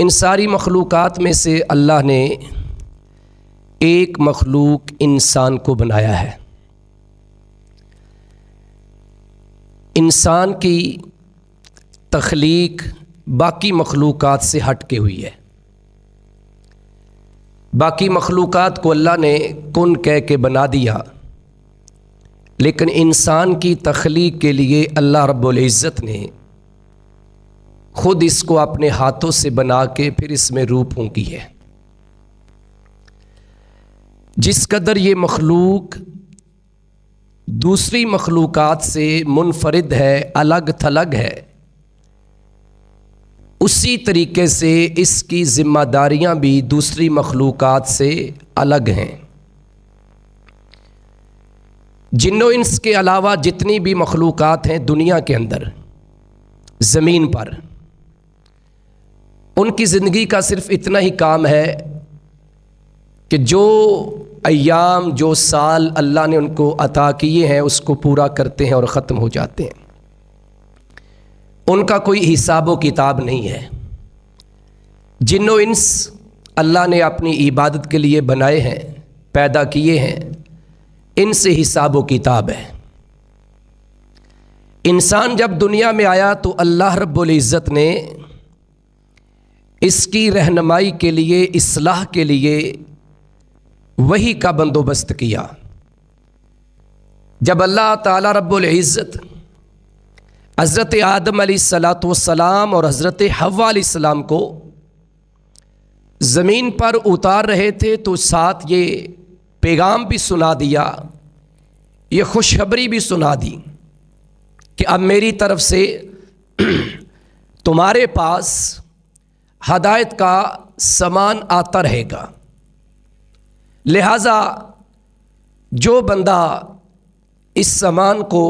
इन सारी मखलूक़ात में से अल्लाह ने एक मखलूक इंसान को बनाया है इंसान की तख्लीक बाकी मखलूक़ से हट के हुई है बाकी मखलूक़ को अल्लाह ने कन कह के बना दिया लेकिन इंसान की तख्लीक के लिए अल्लाह रब्ज़त ने खुद इसको अपने हाथों से बना के फिर इसमें रूह फूकी है जिस कदर ये मखलूक दूसरी मखलूक से मुनफरद है अलग थलग है उसी तरीके से इसकी जिम्मेदारियां भी दूसरी मखलूक से अलग हैं जिनो इंस के अलावा जितनी भी मखलूक हैं दुनिया के अंदर ज़मीन पर उनकी ज़िंदगी का सिर्फ इतना ही काम है कि जो अयाम जो साल अल्लाह ने उनको अता किए हैं उसको पूरा करते हैं और ख़त्म हो जाते हैं उनका कोई हिसाब व किताब नहीं है जिनो इंस अल्लाह ने अपनी इबादत के लिए बनाए हैं पैदा किए हैं इनसे हिसाब व किताब है इंसान जब दुनिया में आया तो अल्लाह रब्बुल इज़्ज़त ने इसकी रहनमाई के लिए इसलाह के लिए वही का बंदोबस्त किया जब अल्लाह ताला रब्बुल इज़्ज़त हज़रत आदम सलात वसलाम और हज़रत हवा सलाम को ज़मीन पर उतार रहे थे तो साथ ये पैगाम भी सुना दिया ये खुशखबरी भी सुना दी कि अब मेरी तरफ से तुम्हारे पास हदायत का समान आता रहेगा लिहाजा जो बंदा इस समान को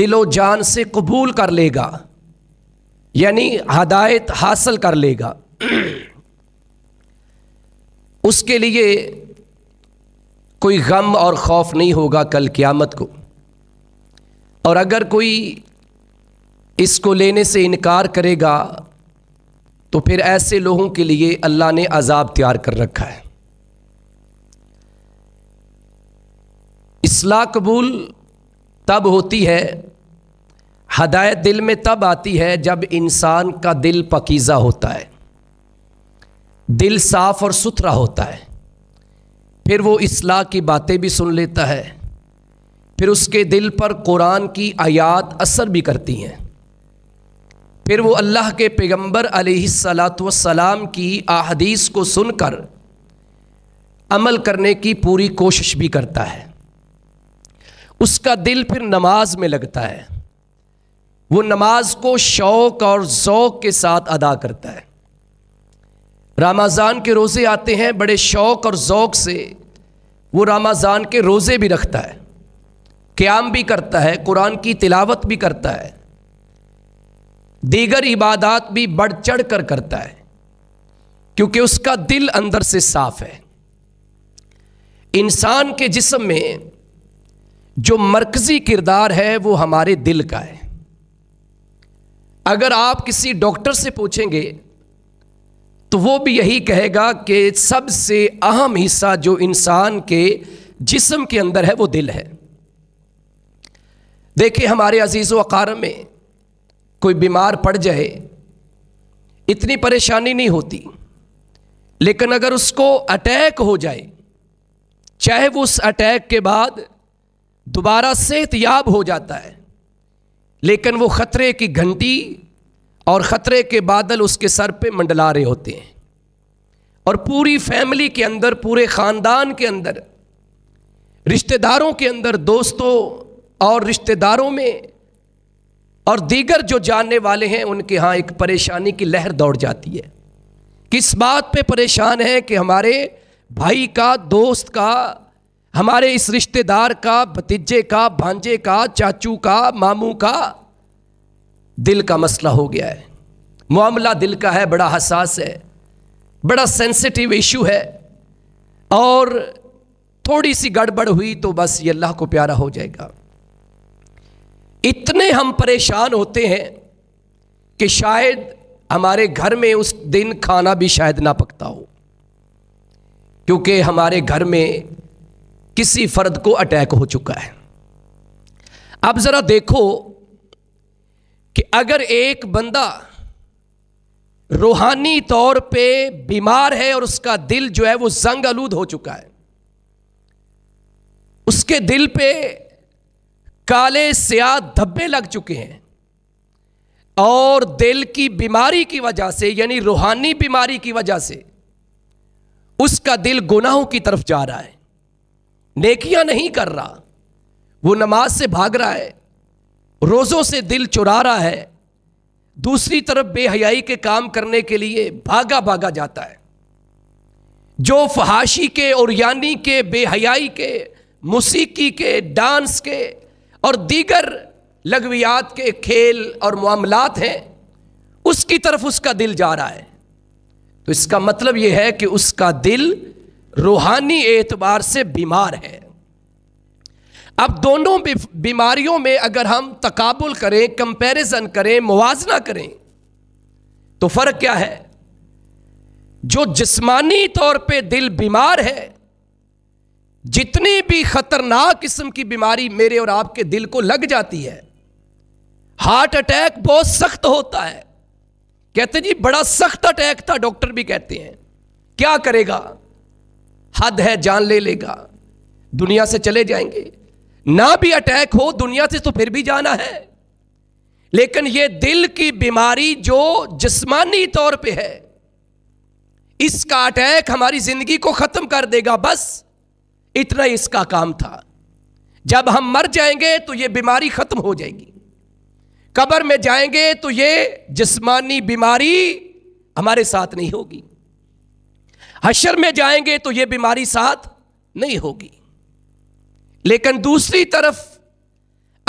दिलो जान से कबूल कर लेगा यानी हदायत हासिल कर लेगा उसके लिए कोई गम और खौफ नहीं होगा कल क़यामत को और अगर कोई इसको लेने से इनकार करेगा तो फिर ऐसे लोगों के लिए अल्लाह ने अजाब तैयार कर रखा है इसला कबूल तब होती है हदायत दिल में तब आती है जब इंसान का दिल पकीज़ा होता है दिल साफ़ और सुथरा होता है फिर वो इसलाह की बातें भी सुन लेता है फिर उसके दिल पर कुरान की आयात असर भी करती हैं फिर वो अल्लाह के पैगम्बर सलाम की अहदीस को सुनकर अमल करने की पूरी कोशिश भी करता है उसका दिल फिर नमाज में लगता है वो नमाज को शौक़ और ओक़ के साथ अदा करता है रामाज़ान के रोज़े आते हैं बड़े शौक़ और ओक़ से वो रामाज़ान के रोज़े भी रखता है क्याम भी करता है कुरान की तिलावत भी करता है दीगर इबादत भी बढ़ चढ़ कर करता है क्योंकि उसका दिल अंदर से साफ है इंसान के जिस्म में जो मरकज़ी किरदार है वो हमारे दिल का है अगर आप किसी डॉक्टर से पूछेंगे तो वो भी यही कहेगा कि सबसे अहम हिस्सा जो इंसान के जिस्म के अंदर है वो दिल है देखिए हमारे अजीज़ अकार में कोई बीमार पड़ जाए इतनी परेशानी नहीं होती लेकिन अगर उसको अटैक हो जाए चाहे वो उस अटैक के बाद दोबारा सेहत याब हो जाता है लेकिन वो ख़तरे की घंटी और ख़तरे के बादल उसके सर पे मंडला रहे होते हैं और पूरी फैमिली के अंदर पूरे ख़ानदान के अंदर रिश्तेदारों के अंदर दोस्तों और रिश्तेदारों में और दीगर जो जानने वाले हैं उनके यहाँ एक परेशानी की लहर दौड़ जाती है किस बात पे परेशान है कि हमारे भाई का दोस्त का हमारे इस रिश्तेदार का भतीजे का भांजे का चाचू का मामू का दिल का मसला हो गया है मामला दिल का है बड़ा हसास है बड़ा सेंसिटिव इशू है और थोड़ी सी गड़बड़ हुई तो बस ये अल्लाह को प्यारा हो जाएगा इतने हम परेशान होते हैं कि शायद हमारे घर में उस दिन खाना भी शायद ना पकता हो क्योंकि हमारे घर में किसी फर्द को अटैक हो चुका है अब ज़रा देखो कि अगर एक बंदा रूहानी तौर पे बीमार है और उसका दिल जो है वो जंग आलूद हो चुका है उसके दिल पे काले स्याह धब्बे लग चुके हैं और दिल की बीमारी की वजह से यानी रूहानी बीमारी की वजह से उसका दिल गुनाहों की तरफ जा रहा है नेकियां नहीं कर रहा वो नमाज से भाग रहा है रोज़ों से दिल चुरा रहा है दूसरी तरफ बेहयाई के काम करने के लिए भागा भागा जाता है जो फहाशी के और यानी के बेहयाई के मुसीकी के डांस के और दीगर लगवियात के खेल और मामलात हैं उसकी तरफ उसका दिल जा रहा है तो इसका मतलब यह है कि उसका दिल रूहानी एतबार से बीमार है अब दोनों बीमारियों में अगर हम तकाबुल करें कंपैरिजन करें मुवजना करें तो फ़र्क क्या है जो जिस्मानी तौर पे दिल बीमार है जितनी भी खतरनाक किस्म की बीमारी मेरे और आपके दिल को लग जाती है हार्ट अटैक बहुत सख्त होता है कहते जी बड़ा सख्त अटैक था डॉक्टर भी कहते हैं क्या करेगा हद है जान ले लेगा दुनिया से चले जाएंगे ना भी अटैक हो दुनिया से तो फिर भी जाना है लेकिन यह दिल की बीमारी जो जिस्मानी तौर पे है इसका अटैक हमारी जिंदगी को खत्म कर देगा बस इतना इसका काम था जब हम मर जाएंगे तो ये बीमारी ख़त्म हो जाएगी कब्र में जाएंगे तो ये जिस्मानी बीमारी हमारे साथ नहीं होगी हशर में जाएंगे तो ये बीमारी साथ नहीं होगी लेकिन दूसरी तरफ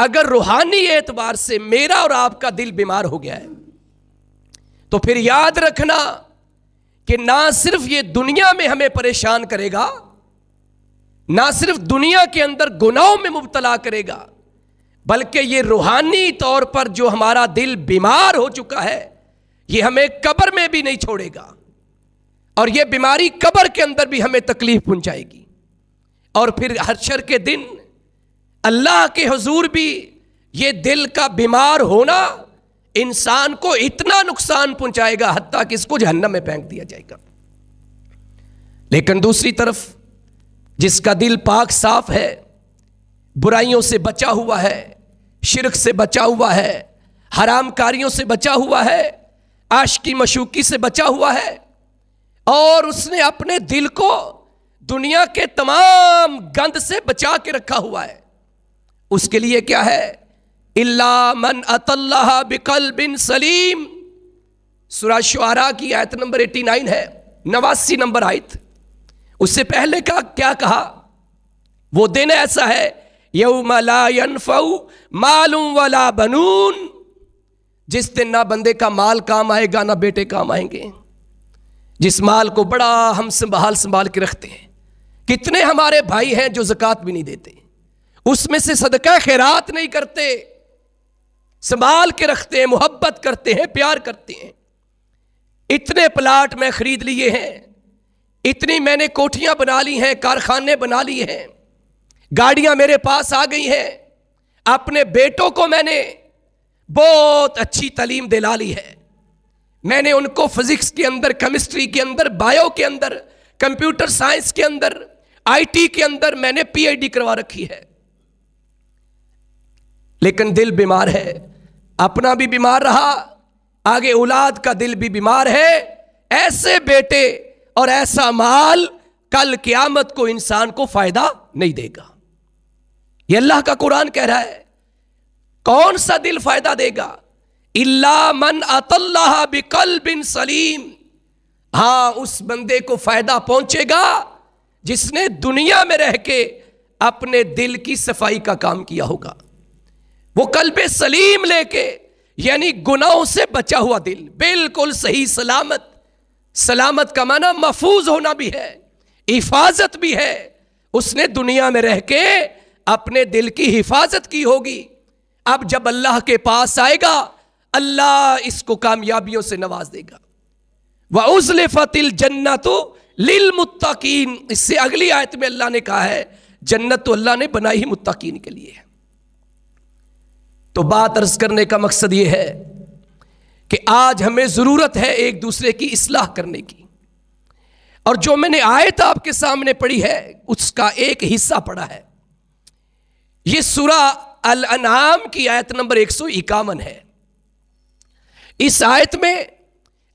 अगर रूहानी एतबार से मेरा और आपका दिल बीमार हो गया है तो फिर याद रखना कि ना सिर्फ ये दुनिया में हमें परेशान करेगा ना सिर्फ दुनिया के अंदर गुनाहों में मुबतला करेगा बल्कि ये रूहानी तौर पर जो हमारा दिल बीमार हो चुका है ये हमें कब्र में भी नहीं छोड़ेगा और ये बीमारी कब्र के अंदर भी हमें तकलीफ पहुंचाएगी और फिर हशर के दिन अल्लाह के हजूर भी ये दिल का बीमार होना इंसान को इतना नुकसान पहुंचाएगा हती कि इसको जहन्नम में फेंक दिया जाएगा लेकिन दूसरी तरफ जिसका दिल पाक साफ है बुराइयों से बचा हुआ है शिरक से बचा हुआ है हराम कारियों से बचा हुआ है आश की मशूकी से बचा हुआ है और उसने अपने दिल को दुनिया के तमाम गंद से बचा के रखा हुआ है उसके लिए क्या है इल्ला मन अतल्लाह बिकल बिन सलीम शुआरा की आयत नंबर 89 है नवासी नंबर आयत उससे पहले का क्या कहा वो दिन ऐसा है यऊ मालूम वाला बनून जिस दिन ना बंदे का माल काम आएगा ना बेटे काम आएंगे जिस माल को बड़ा हम संभाल संभाल के रखते हैं कितने हमारे भाई हैं जो जक़ात भी नहीं देते उसमें से सदका खैरात नहीं करते संभाल के रखते हैं मोहब्बत करते हैं प्यार करते हैं इतने प्लाट मैं खरीद लिए हैं इतनी मैंने कोठियां बना ली हैं कारखाने बना लिए हैं गाड़ियां मेरे पास आ गई हैं अपने बेटों को मैंने बहुत अच्छी तलीम दिला ली है मैंने उनको फिजिक्स के अंदर केमिस्ट्री के अंदर बायो के अंदर कंप्यूटर साइंस के अंदर आईटी के अंदर मैंने पीएचडी करवा रखी है लेकिन दिल बीमार है अपना भी बीमार रहा आगे औलाद का दिल भी बीमार है ऐसे बेटे और ऐसा माल कल क्यामत को इंसान को फायदा नहीं देगा ये अल्लाह का कुरान कह रहा है कौन सा दिल फायदा देगा इल्ला मन अतल्लाह बिकल बिन सलीम हां उस बंदे को फायदा पहुंचेगा जिसने दुनिया में रह के अपने दिल की सफाई का काम किया होगा वो कल्ब सलीम लेके यानी गुनाहों से बचा हुआ दिल बिल्कुल सही सलामत सलामत का माना महफूज होना भी है हिफाजत भी है उसने दुनिया में रह के अपने दिल की हिफाजत की होगी अब जब अल्लाह के पास आएगा अल्लाह इसको कामयाबियों से नवाज देगा वह उजले फतिल जन्नत लिल मुत्तकीन इससे अगली आयत में अल्लाह ने कहा है जन्नत तो अल्लाह ने बनाई ही मुत्तकीन के लिए तो बात अर्ज करने का मकसद यह है कि आज हमें ज़रूरत है एक दूसरे की इसलाह करने की और जो मैंने आयत आपके सामने पढ़ी है उसका एक हिस्सा पढ़ा है ये सूरा अल अनाम की आयत नंबर एक सौ इक्यावन है इस आयत में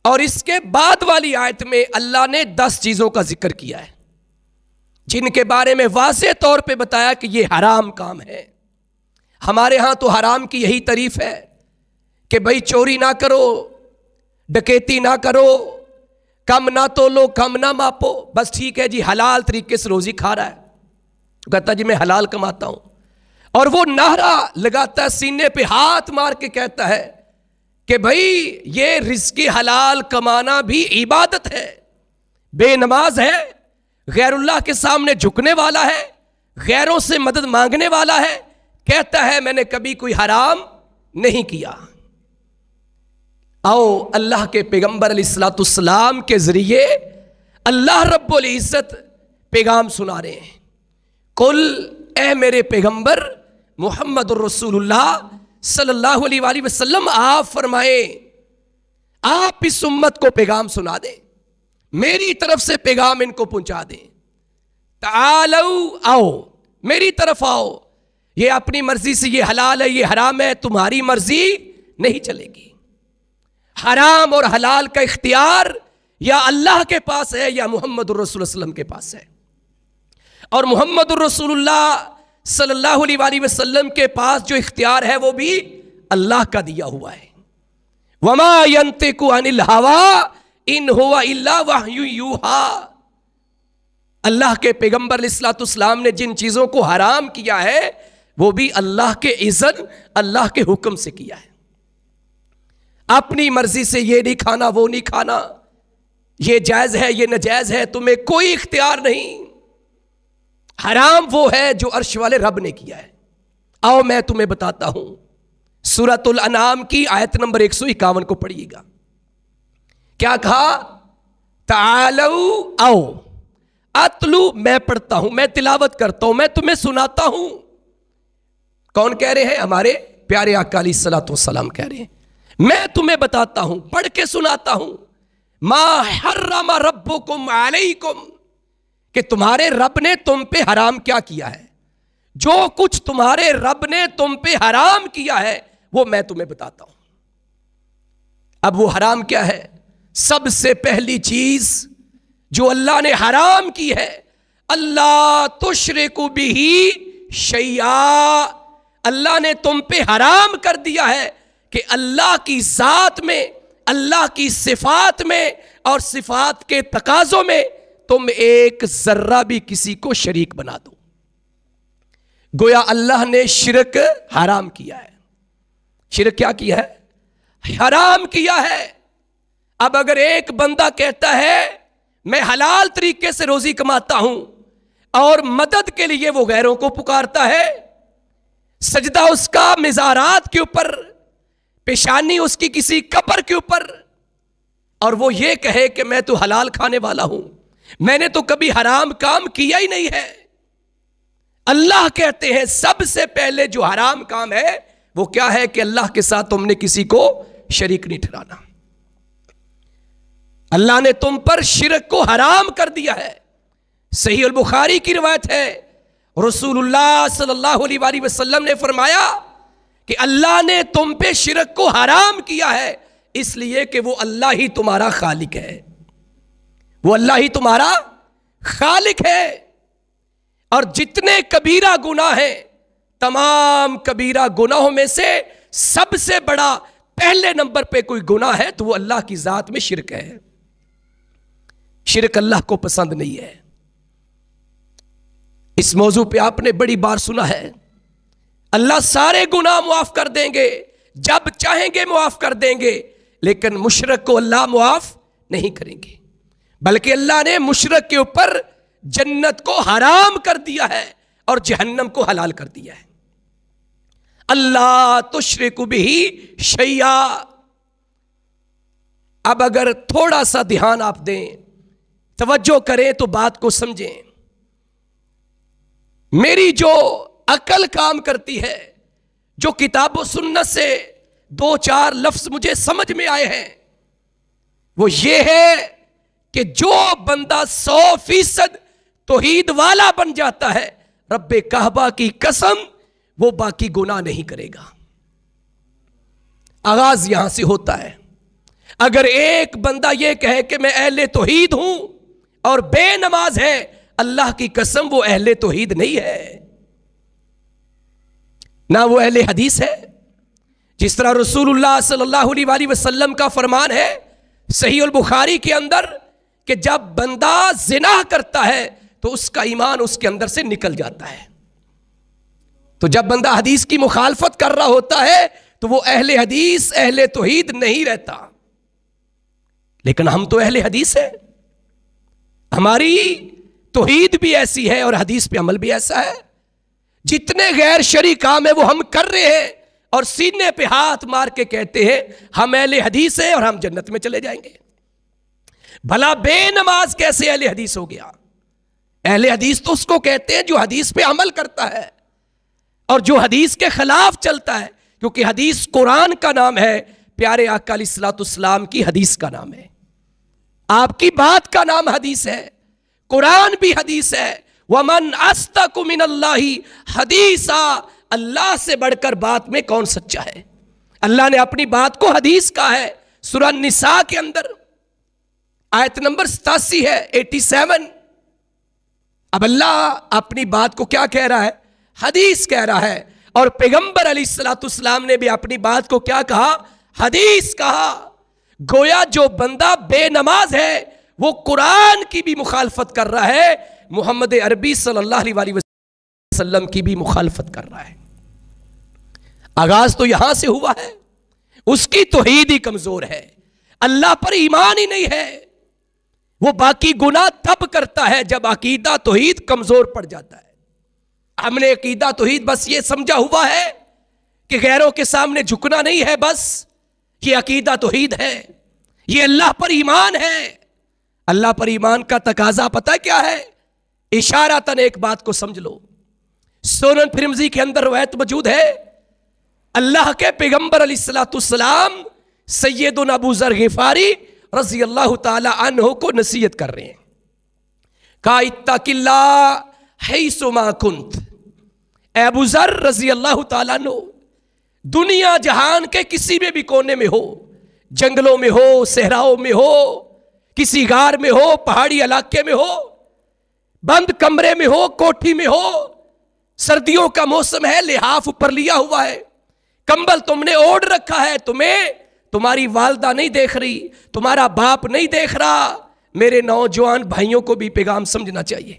और इसके बाद वाली आयत में अल्लाह ने दस चीज़ों का जिक्र किया है जिनके बारे में वाज तौर पे बताया कि ये हराम काम है हमारे यहाँ तो हराम की यही तारीफ है कि भाई चोरी ना करो डकैती ना करो कम ना तो लो कम ना मापो बस ठीक है जी हलाल तरीके से रोज़ी खा रहा है तो कहता जी मैं हलाल कमाता हूं और वो नहरा लगाता है सीने पे हाथ मार के कहता है कि भाई ये रिस्की हलाल कमाना भी इबादत है बेनमाज है गैरुल्लाह के सामने झुकने वाला है गैरों से मदद मांगने वाला है कहता है मैंने कभी कोई हराम नहीं किया आओ अल्लाह के पैगम्बर अलीसलातम के ज़रिए अल्लाह रब्ज़त पैगाम सुना रहे हैं कुल ए मेरे पैगम्बर मोहम्मद रसूलुल्लाह सल्लल्लाहु अलैहि वसल्लम आप फरमाए आप इस उम्मत को पैगाम सुना दें मेरी तरफ से पैगाम इनको पहुंचा दें तालऊ आओ मेरी तरफ आओ ये अपनी मर्जी से ये हलाल है ये हराम है तुम्हारी मर्जी नहीं चलेगी हराम और हलाल का इख्तियार या अल्लाह के पास है या मोहम्मद रसुल्लम के पास है और मोहम्मद रसुल्ला सल्लल्लाहु अलैहि वसल्लम के पास जो इख्तियार है वो भी अल्लाह का दिया हुआ है वमा अनिल हवा इन हुआ अल्लाह के पैगम्बर इस्लाम ने जिन चीज़ों को हराम किया है वो भी अल्लाह के इज़न अल्लाह के हुक्म से किया है अपनी मर्जी से ये नहीं खाना वो नहीं खाना ये जायज है ये नजायज है तुम्हें कोई इख्तियार नहीं हराम वो है जो अर्श वाले रब ने किया है आओ मैं तुम्हें बताता हूं सूरतुल अनाम की आयत नंबर एक सौ इक्यावन को पढ़िएगा क्या कहा तालो आओ अतलू मैं पढ़ता हूं मैं तिलावत करता हूं मैं तुम्हें सुनाता हूं कौन कह रहे हैं हमारे प्यारे अकाली सलात सलाम कह रहे हैं मैं तुम्हें बताता हूं पढ़ के सुनाता हूं मा हर्रमा रब्बो कुम कुम कि तुम्हारे रब ने तुम पे हराम क्या किया है जो कुछ तुम्हारे रब ने तुम पे हराम किया है वो मैं तुम्हें बताता हूं अब वो हराम क्या है सबसे पहली चीज जो अल्लाह ने हराम की है अल्लाह तुशरे को भी शैया अल्लाह ने तुम पे हराम कर दिया है कि अल्लाह की ज़ात में अल्लाह की सिफात में और सिफात के तकाजों में तुम एक जर्रा भी किसी को शरीक बना दो गोया अल्लाह ने शिरक हराम किया है शिरक क्या किया है हराम किया है अब अगर एक बंदा कहता है मैं हलाल तरीके से रोजी कमाता हूं और मदद के लिए वो गैरों को पुकारता है सजदा उसका मिजारात के ऊपर पेशानी उसकी किसी कपर के ऊपर और वो ये कहे कि मैं तो हलाल खाने वाला हूं मैंने तो कभी हराम काम किया ही नहीं है अल्लाह कहते हैं सबसे पहले जो हराम काम है वो क्या है कि अल्लाह के साथ तुमने किसी को शरीक नहीं ठहराना अल्लाह ने तुम पर शिरक को हराम कर दिया है सही बुखारी की रिवायत है रसूलुल्लाह सल्लल्लाहु अलैहि वसल्लम ने फरमाया कि अल्लाह ने तुम पे शिरक को हराम किया है इसलिए कि वो अल्लाह ही तुम्हारा खालिक है वो अल्लाह ही तुम्हारा खालिक है और जितने कबीरा गुना है तमाम कबीरा गुनाहों में से सबसे बड़ा पहले नंबर पे कोई गुना है तो वो अल्लाह की ज़ात में शिरक है शिरक अल्लाह को पसंद नहीं है इस मौजू पे आपने बड़ी बार सुना है अल्लाह सारे गुनाह मुआफ़ कर देंगे जब चाहेंगे मुआफ़ कर देंगे लेकिन मुशरक को अल्लाह मुआफ़ नहीं करेंगे बल्कि अल्लाह ने मुशरक के ऊपर जन्नत को हराम कर दिया है और जहन्नम को हलाल कर दिया है अल्लाह को भी शैया अब अगर थोड़ा सा ध्यान आप दें तवज्जो करें तो बात को समझें मेरी जो अकल काम करती है जो किताब सुन्नत से दो चार लफ्ज मुझे समझ में आए हैं वो ये है कि जो बंदा सौ फीसद तोहीद वाला बन जाता है रब कहबा की कसम वो बाकी गुनाह नहीं करेगा आगाज यहां से होता है अगर एक बंदा ये कहे कि मैं अहले तोहीद हूं और बेनमाज है अल्लाह की कसम वो अहले तोहीद नहीं है ना वो अहल हदीस है जिस तरह रसूलुल्लाह सल्लल्लाहु अलैहि वसल्लम का फरमान है सही बुखारी के अंदर कि जब बंदा जिना करता है तो उसका ईमान उसके अंदर से निकल जाता है तो जब बंदा हदीस की मुखालफत कर रहा होता है तो वो अहले हदीस अहले तोहीद नहीं रहता लेकिन हम तो अहले हदीस हैं हमारी तोहीद भी ऐसी है और हदीस पे अमल भी ऐसा है जितने गैर शरी काम है वो हम कर रहे हैं और सीने पे हाथ मार के कहते हैं हम अहले हदीस हैं और हम जन्नत में चले जाएंगे भला बेनमाज कैसे अहले हदीस हो गया अहले हदीस तो उसको कहते हैं जो हदीस पे अमल करता है और जो हदीस के खिलाफ चलता है क्योंकि हदीस कुरान का नाम है प्यारे इस्लाम की हदीस का नाम है आपकी बात का नाम हदीस है कुरान भी हदीस है वमन अस्त कुमिन हदीसा अल्लाह से बढ़कर बात में कौन सच्चा है अल्लाह ने अपनी बात को हदीस कहा है सुरह निसा के अंदर आयत नंबर सतासी है एटी सेवन अब अल्लाह अपनी बात को क्या कह रहा है हदीस कह रहा है और पैगंबर अली सलाम ने भी अपनी बात को क्या कहा हदीस कहा गोया जो बंदा बेनमाज है वो कुरान की भी मुखालफत कर रहा है मोहम्मद अरबी सल्ला वसलम की भी मुखालफत कर रहा है आगाज तो यहां से हुआ है उसकी तोहीद ही कमजोर है अल्लाह पर ईमान ही नहीं है वो बाकी गुना तब करता है जब अकीदा तोहीद कमजोर पड़ जाता है हमने अकीदा तोहीद बस ये समझा हुआ है कि गैरों के सामने झुकना नहीं है बस ये अकीदा तोहीद है ये अल्लाह पर ईमान है अल्लाह पर ईमान का तकाजा पता क्या है इशारा तन एक बात को समझ लो सोनन फिरमजी के अंदर रवायत मौजूद है अल्लाह के पैगंबर अली सलाम सैयद नबूजर गिफारी रजी अल्लाह तहो को नसीहत कर रहे हैं का इत्ता किला है सुमा कुंत एबूजर रजी अल्लाह तहो दुनिया जहान के किसी में भी कोने में हो जंगलों में हो सहराओं में हो किसी गार में हो पहाड़ी इलाके में हो बंद कमरे में हो कोठी में हो सर्दियों का मौसम है लिहाफ ऊपर लिया हुआ है कंबल तुमने ओढ़ रखा है तुम्हें तुम्हारी वालदा नहीं देख रही तुम्हारा बाप नहीं देख रहा मेरे नौजवान भाइयों को भी पैगाम समझना चाहिए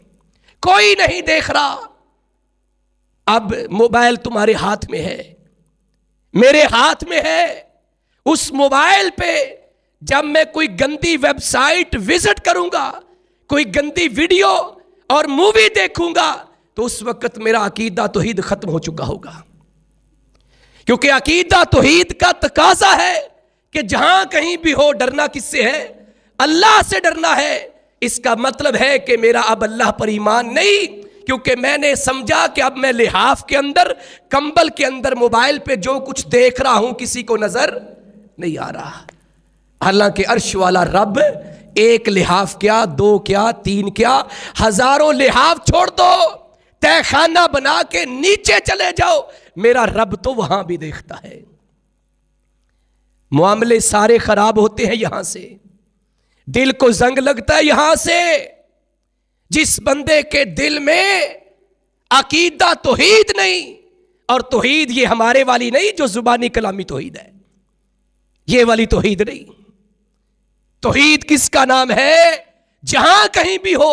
कोई नहीं देख रहा अब मोबाइल तुम्हारे हाथ में है मेरे हाथ में है उस मोबाइल पे जब मैं कोई गंदी वेबसाइट विजिट करूंगा कोई गंदी वीडियो और मूवी देखूंगा तो उस वक्त मेरा अकीदा तोहीद खत्म हो चुका होगा क्योंकि अकीदा तोहीद का तकाजा है कि जहां कहीं भी हो डरना किससे है अल्लाह से डरना है इसका मतलब है कि मेरा अब अल्लाह पर ईमान नहीं क्योंकि मैंने समझा कि अब मैं लिहाफ के अंदर कंबल के अंदर मोबाइल पे जो कुछ देख रहा हूं किसी को नजर नहीं आ रहा हालांकि अर्श वाला रब एक लिहाफ क्या दो क्या तीन क्या हजारों लिहाफ छोड़ दो तहखाना बना के नीचे चले जाओ मेरा रब तो वहां भी देखता है मामले सारे खराब होते हैं यहां से दिल को जंग लगता है यहां से जिस बंदे के दिल में अकीदा तोहीद नहीं और तोहीद ये हमारे वाली नहीं जो जुबानी कलामी तोहीद है ये वाली तोहीद नहीं तोहीद किसका नाम है जहां कहीं भी हो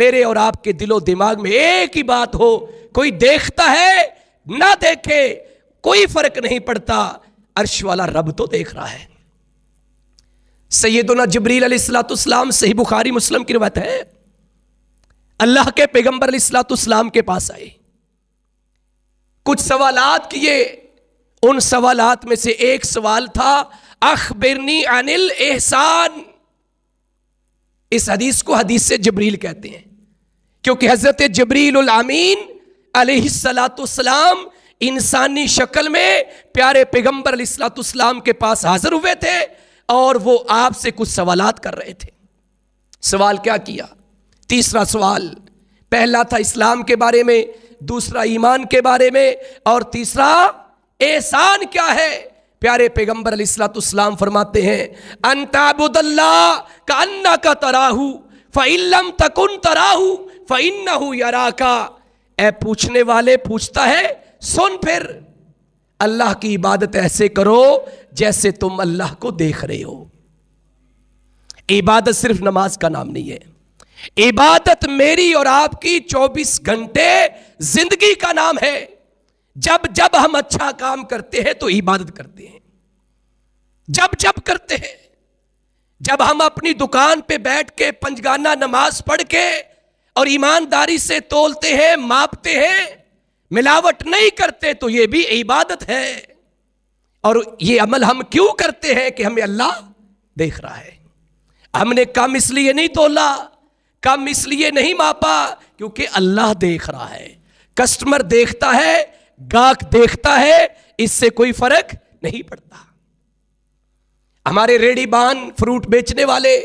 मेरे और आपके दिलो दिमाग में एक ही बात हो कोई देखता है ना देखे कोई फर्क नहीं पड़ता अर्श वाला रब तो देख रहा है सैदना जबरील सलाम सही बुखारी मुस्लिम की रवत है अल्लाह के पैगंबर सलाम के पास आए कुछ सवालात किए उन सवालात में से एक सवाल था अख अनिल एहसान इस हदीस को हदीस से जबरील कहते हैं क्योंकि हजरत जबरील आमीन सलाम इंसानी शक्ल में प्यारे पैगम्बर सलाम के पास हाजिर हुए थे और वो आपसे कुछ सवाल कर रहे थे सवाल क्या किया तीसरा सवाल पहला था इस्लाम के बारे में दूसरा ईमान के बारे में और तीसरा एहसान क्या है प्यारे पैगम्बर अलीसलातुस्लाम फरमाते हैं अंताबुदल्ला का अन्ना का तराहू फम तकुन तराहू फ़िन्ना यरा का ए पूछने वाले पूछता है सुन फिर अल्लाह की इबादत ऐसे करो जैसे तुम अल्लाह को देख रहे हो इबादत सिर्फ नमाज का नाम नहीं है इबादत मेरी और आपकी 24 घंटे जिंदगी का नाम है जब जब हम अच्छा काम करते हैं तो इबादत करते हैं जब जब करते हैं जब हम अपनी दुकान पे बैठ के पंजगाना नमाज पढ़ के और ईमानदारी से तोलते हैं मापते हैं मिलावट नहीं करते तो ये भी इबादत है और ये अमल हम क्यों करते हैं कि हमें अल्लाह देख रहा है हमने कम इसलिए नहीं तोला कम इसलिए नहीं मापा क्योंकि अल्लाह देख रहा है कस्टमर देखता है गाक देखता है इससे कोई फर्क नहीं पड़ता हमारे रेडी बान फ्रूट बेचने वाले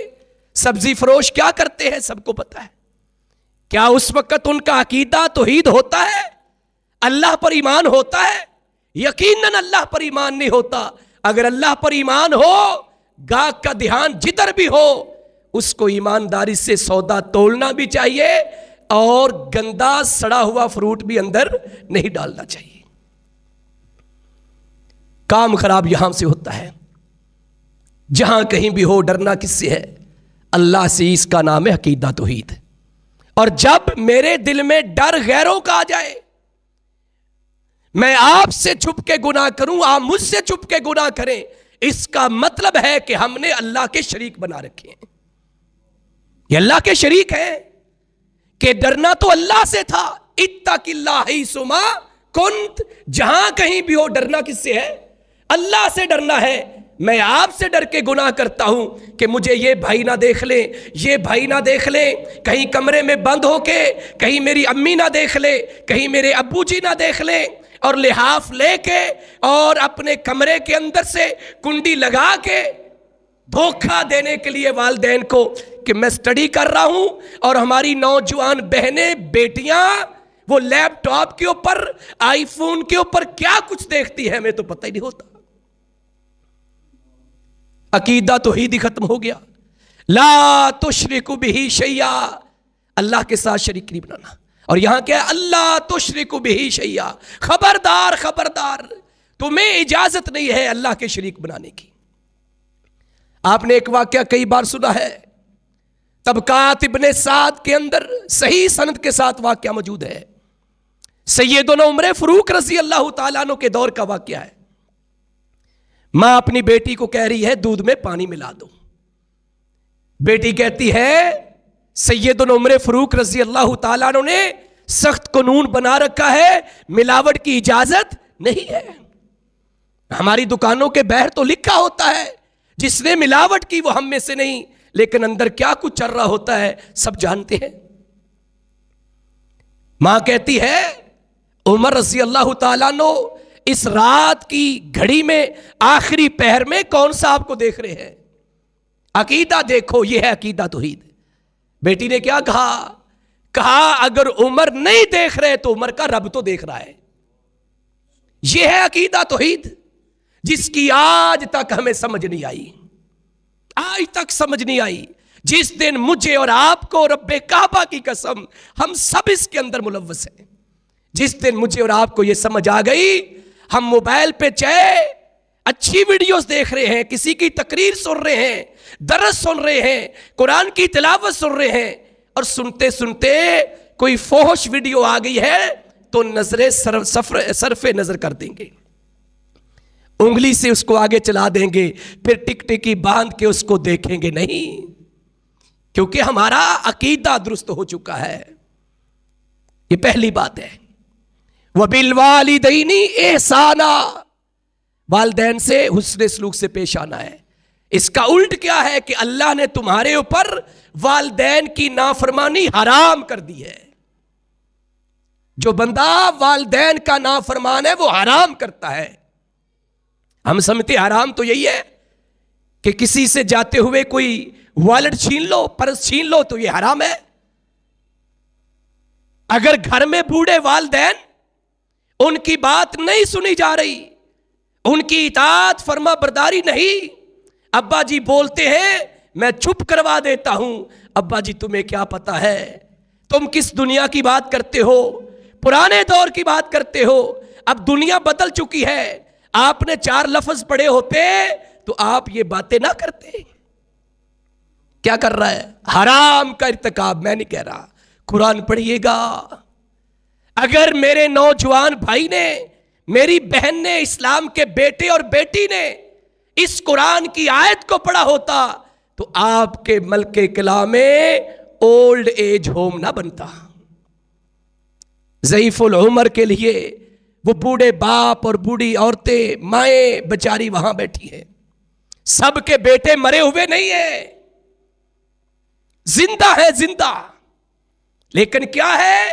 सब्जी फरोश क्या करते हैं सबको पता है क्या उस वक्त उनका अकीदा तो हीद होता है अल्लाह पर ईमान होता है यकीनन अल्लाह पर ईमान नहीं होता अगर अल्लाह पर ईमान हो गाक का ध्यान जिधर भी हो उसको ईमानदारी से सौदा तोलना भी चाहिए और गंदा सड़ा हुआ फ्रूट भी अंदर नहीं डालना चाहिए काम खराब यहां से होता है जहां कहीं भी हो डरना किससे है अल्लाह से इसका नाम है अकीदा तोहीद और जब मेरे दिल में डर गैरों का आ जाए मैं आपसे छुप के गुना करूं आप मुझसे छुप के गुना करें इसका मतलब है कि हमने अल्लाह के शरीक बना रखे हैं ये अल्लाह के शरीक हैं कि डरना तो अल्लाह से था इत्ता किल्ला सुमा कुंत जहां कहीं भी हो डरना किससे है अल्लाह से डरना है मैं आपसे डर के गुनाह करता हूं कि मुझे ये भाई ना देख ले ये भाई ना देख ले कहीं कमरे में बंद होके कहीं मेरी अम्मी ना देख ले कहीं मेरे अबू जी ना देख ले और लिहाफ लेके और अपने कमरे के अंदर से कुंडी लगा के धोखा देने के लिए वालदेन को कि मैं स्टडी कर रहा हूं और हमारी नौजवान बहनें बेटियां वो लैपटॉप के ऊपर आईफोन के ऊपर क्या कुछ देखती है हमें तो पता ही नहीं होता अकीदा तो ही खत्म हो गया ला तो श्रीकु भी शैया अल्लाह के साथ शरीक नहीं बनाना और यहां क्या अल्लाह तो श्रीकु भी शैया खबरदार खबरदार तुम्हें इजाजत नहीं है अल्लाह के शरीक बनाने की आपने एक वाक्य कई बार सुना है तबकात इबन साद के अंदर सही सनत के साथ वाक्य मौजूद है दोनों उम्र फरूक रजी अल्लाह तु के दौर का वाक्य है मां अपनी बेटी को कह रही है दूध में पानी मिला दो बेटी कहती है सैदन उम्र फरूक रजी अल्लाह तु ने सख्त कानून बना रखा है मिलावट की इजाजत नहीं है हमारी दुकानों के बहर तो लिखा होता है जिसने मिलावट की वो हम में से नहीं लेकिन अंदर क्या कुछ चल रहा होता है सब जानते हैं मां कहती है उमर रसी अल्लाह तु इस रात की घड़ी में आखिरी पहर में कौन सा आपको देख रहे हैं अकीदा देखो यह है अकीदा तोहीद बेटी ने क्या कहा कहा अगर उमर नहीं देख रहे तो उमर का रब तो देख रहा है यह है अकीदा तोहीद जिसकी आज तक हमें समझ नहीं आई आज तक समझ नहीं आई जिस दिन मुझे और आपको रब्बे काबा की कसम हम सब इसके अंदर मुलवस हैं जिस दिन मुझे और आपको ये समझ आ गई हम मोबाइल पे चाहे अच्छी वीडियोस देख रहे हैं किसी की तकरीर सुन रहे हैं दरस सुन रहे हैं कुरान की तिलावत सुन रहे हैं और सुनते सुनते कोई फोहश वीडियो आ गई है तो नजरें सरफ सफर नजर कर देंगे उंगली से उसको आगे चला देंगे फिर टिकटिकी बांध के उसको देखेंगे नहीं क्योंकि हमारा अकीदा दुरुस्त हो चुका है ये पहली बात है वह बिलवाली दईनी एहसाना वालदेन से हुसन सलूक से पेश आना है इसका उल्ट क्या है कि अल्लाह ने तुम्हारे ऊपर वालदेन की नाफरमानी हराम कर दी है जो बंदा वालदेन का नाफरमान है वो हराम करता है हम समझते आराम तो यही है कि किसी से जाते हुए कोई वॉलेट छीन लो पर्स छीन लो तो ये हराम है अगर घर में बूढ़े वालदेन उनकी बात नहीं सुनी जा रही उनकी इतात फर्मा बरदारी नहीं अब्बा जी बोलते हैं मैं चुप करवा देता हूं अब्बा जी तुम्हें क्या पता है तुम किस दुनिया की बात करते हो पुराने दौर की बात करते हो अब दुनिया बदल चुकी है आपने चार लफज पढ़े होते तो आप ये बातें ना करते क्या कर रहा है हराम का इरतकाब मैं नहीं कह रहा कुरान पढ़िएगा अगर मेरे नौजवान भाई ने मेरी बहन ने इस्लाम के बेटे और बेटी ने इस कुरान की आयत को पढ़ा होता तो आपके मलके किला में ओल्ड एज होम ना बनता जईफुल उमर के लिए वो बूढ़े बाप और बूढ़ी औरतें माए बेचारी वहां बैठी है सबके बेटे मरे हुए नहीं है जिंदा है जिंदा लेकिन क्या है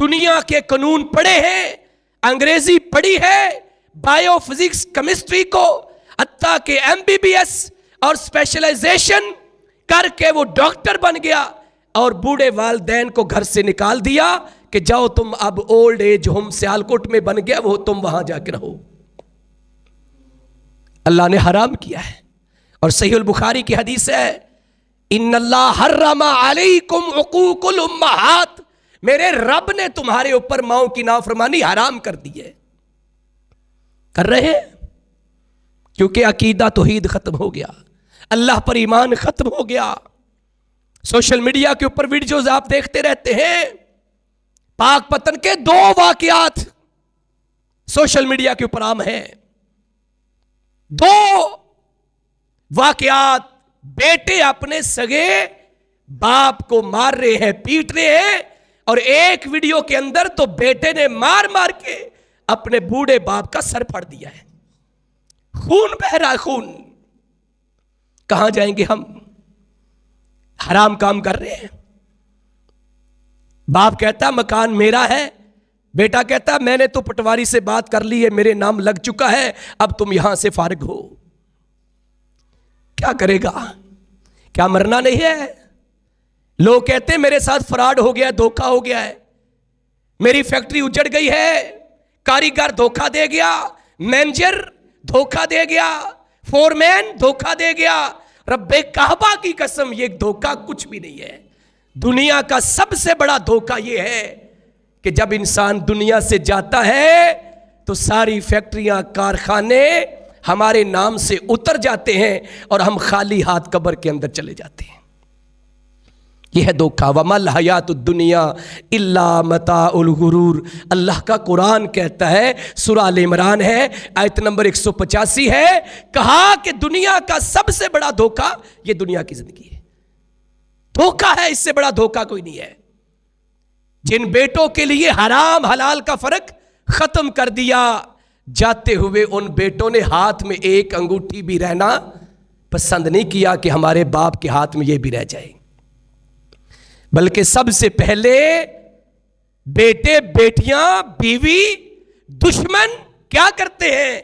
दुनिया के कानून पड़े हैं अंग्रेजी पढ़ी है बायोफिजिक्स केमिस्ट्री को अत्ता के एमबीबीएस और स्पेशलाइजेशन करके वो डॉक्टर बन गया और बूढ़े वालदेन को घर से निकाल दिया कि जाओ तुम अब ओल्ड एज होम सियालकोट में बन गया वो तुम वहां जाके रहो अल्लाह ने हराम किया है और सही बुखारी की हदीस है इन अल्लाह हर्रमा अलैकुम उम्माहात मेरे रब ने तुम्हारे ऊपर माओ की नाफरमानी हराम कर दी है कर रहे हैं क्योंकि अकीदा हीद खत्म हो गया अल्लाह पर ईमान खत्म हो गया सोशल मीडिया के ऊपर वीडियोज आप देखते रहते हैं पाक पतन के दो वाकियात सोशल मीडिया के ऊपर आम है दो वाकियात बेटे अपने सगे बाप को मार रहे हैं पीट रहे हैं और एक वीडियो के अंदर तो बेटे ने मार मार के अपने बूढ़े बाप का सर फाड़ दिया है खून बहरा खून कहां जाएंगे हम हराम काम कर रहे हैं बाप कहता मकान मेरा है बेटा कहता मैंने तो पटवारी से बात कर ली है मेरे नाम लग चुका है अब तुम यहां से फारग हो क्या करेगा क्या मरना नहीं है लोग कहते मेरे साथ फ्रॉड हो गया धोखा हो गया है मेरी फैक्ट्री उजड़ गई है कारीगर धोखा दे गया मैनेजर धोखा दे गया फोरमैन धोखा दे गया रब्बे कहबा की कसम ये धोखा कुछ भी नहीं है दुनिया का सबसे बड़ा धोखा यह है कि जब इंसान दुनिया से जाता है तो सारी फैक्ट्रियां कारखाने हमारे नाम से उतर जाते हैं और हम खाली हाथ कब्र के अंदर चले जाते हैं यह धोखा वमल हयात दुनिया इल्ला मता गुरूर अल्लाह का कुरान कहता है सुराल इमरान है आयत नंबर एक सौ पचासी है कहा कि दुनिया का सबसे बड़ा धोखा यह दुनिया की जिंदगी है धोखा है इससे बड़ा धोखा कोई नहीं है जिन बेटों के लिए हराम हलाल का फर्क खत्म कर दिया जाते हुए उन बेटों ने हाथ में एक अंगूठी भी रहना पसंद नहीं किया कि हमारे बाप के हाथ में यह भी रह जाए बल्कि सबसे पहले बेटे बेटियां बीवी दुश्मन क्या करते हैं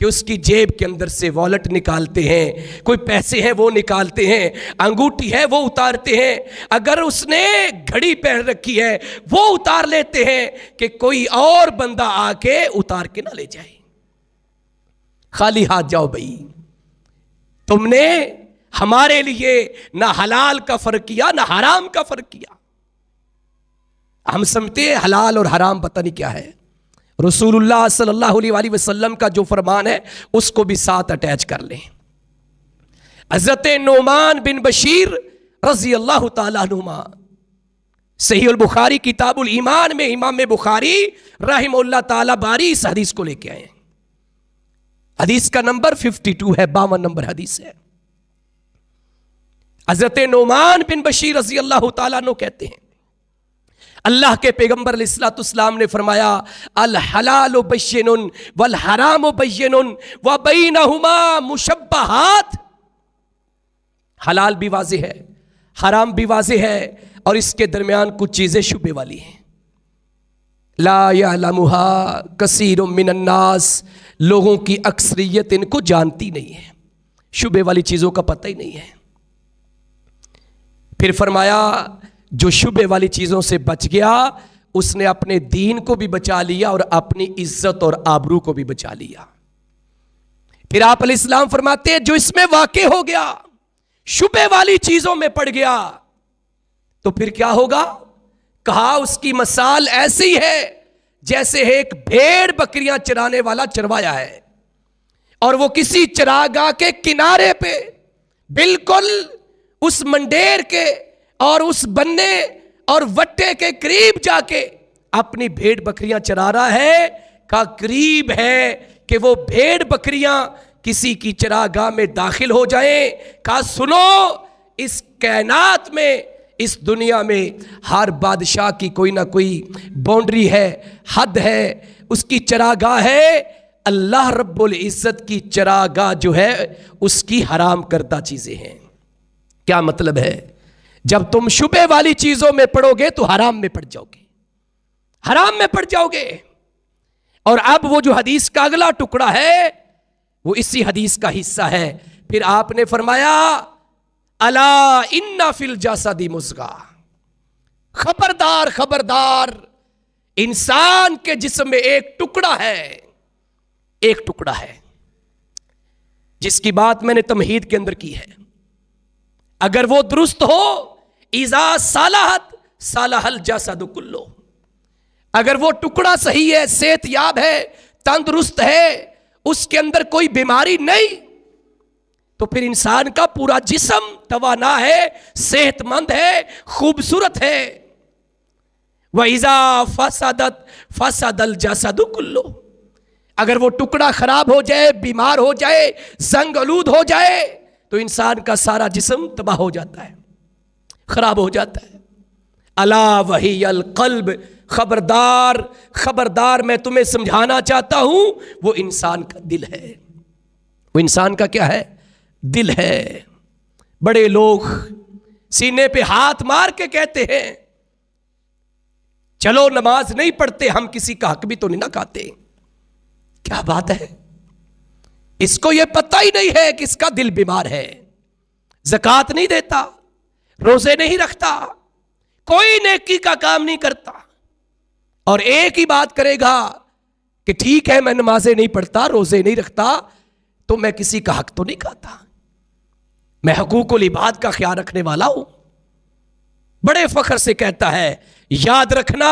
कि उसकी जेब के अंदर से वॉलेट निकालते हैं कोई पैसे हैं वो निकालते हैं अंगूठी है वो उतारते हैं अगर उसने घड़ी पहन रखी है वो उतार लेते हैं कि कोई और बंदा आके उतार के ना ले जाए खाली हाथ जाओ भाई तुमने हमारे लिए ना हलाल का फर्क किया ना हराम का फर्क किया हम समझते हैं हलाल और हराम पता नहीं क्या है रसूलुल्लाह सल्लल्लाहु अलैहि वसल्लम का जो फरमान है उसको भी साथ अटैच कर लें हज़रत नोमान बिन बशीर रजी अल्लाह तुमा सही बुखारी किताबुल ईमान में इमाम बुखारी रहीम ताला बारी इस हदीस को लेके आए हदीस का नंबर 52 है बावन नंबर हदीस है हजरत नोमान बिन बशीर रजी अल्लाह तु कहते हैं अल्लाह के पैगम्बर सलाम ने फरमाया अल हलाल बैन वल हराम बैन व बई नहुमा मुशबहात हलाल भी वाज है हराम भी वाज है और इसके दरमियान कुछ चीज़ें शुबे वाली हैं लामुहा कसीर मिनन्नास लोगों की अक्सरियत इनको जानती नहीं है शुबे वाली चीज़ों का पता ही नहीं है फिर फरमाया जो शुबे वाली चीज़ों से बच गया उसने अपने दीन को भी बचा लिया और अपनी इज्जत और आबरू को भी बचा लिया फिर आप इस्लाम फरमाते हैं जो इसमें वाक़ हो गया शुभे वाली चीज़ों में पड़ गया तो फिर क्या होगा कहा उसकी मसाल ऐसी है जैसे एक भेड़ बकरियां चराने वाला चरवाया है और वो किसी चरागाह के किनारे पे बिल्कुल उस मंडेर के और उस बन्ने और वट्टे के करीब जाके अपनी भेड़ बकरियां चरा रहा है का करीब है कि वो भेड़ बकरियां किसी की चरागाह में दाखिल हो जाए का सुनो इस कैनात में इस दुनिया में हर बादशाह की कोई ना कोई बाउंड्री है हद है उसकी चरागाह है अल्लाह रब्बुल इज़्ज़त की चरागाह जो है उसकी हराम करता चीज़ें हैं क्या मतलब है जब तुम शुबे वाली चीजों में पड़ोगे तो हराम में पड़ जाओगे हराम में पड़ जाओगे और अब वो जो हदीस का अगला टुकड़ा है वो इसी हदीस का हिस्सा है फिर आपने फरमाया अला इन्ना फिल दी मुजगा खबरदार खबरदार इंसान के जिसम में एक टुकड़ा है एक टुकड़ा है जिसकी बात मैंने तमहीद के अंदर की है अगर वो दुरुस्त हो ईजा सालाहत सालाहल दुकुल्लो अगर वो टुकड़ा सही है सेहत याब है तंदुरुस्त है उसके अंदर कोई बीमारी नहीं तो फिर इंसान का पूरा जिसम तवाना है सेहतमंद है खूबसूरत है वह ईजा फसादत फसादल जैसा दुकुल्लो अगर वो टुकड़ा खराब हो जाए बीमार हो जाए जंग आलूद हो जाए तो इंसान का सारा जिसम तबाह हो जाता है खराब हो जाता है अला वही अलकल्ब खबरदार खबरदार मैं तुम्हें समझाना चाहता हूं वो इंसान का दिल है वो इंसान का क्या है दिल है बड़े लोग सीने पे हाथ मार के कहते हैं चलो नमाज नहीं पढ़ते हम किसी का हक भी तो नहीं ना खाते क्या बात है इसको यह पता ही नहीं है कि इसका दिल बीमार है जकत नहीं देता रोजे नहीं रखता कोई नेकी का काम नहीं करता और एक ही बात करेगा कि ठीक है मैं नमाजें नहीं पढ़ता रोजे नहीं रखता तो मैं किसी का हक तो नहीं खाता मैं हकूक लिबाद का ख्याल रखने वाला हूं बड़े फख्र से कहता है याद रखना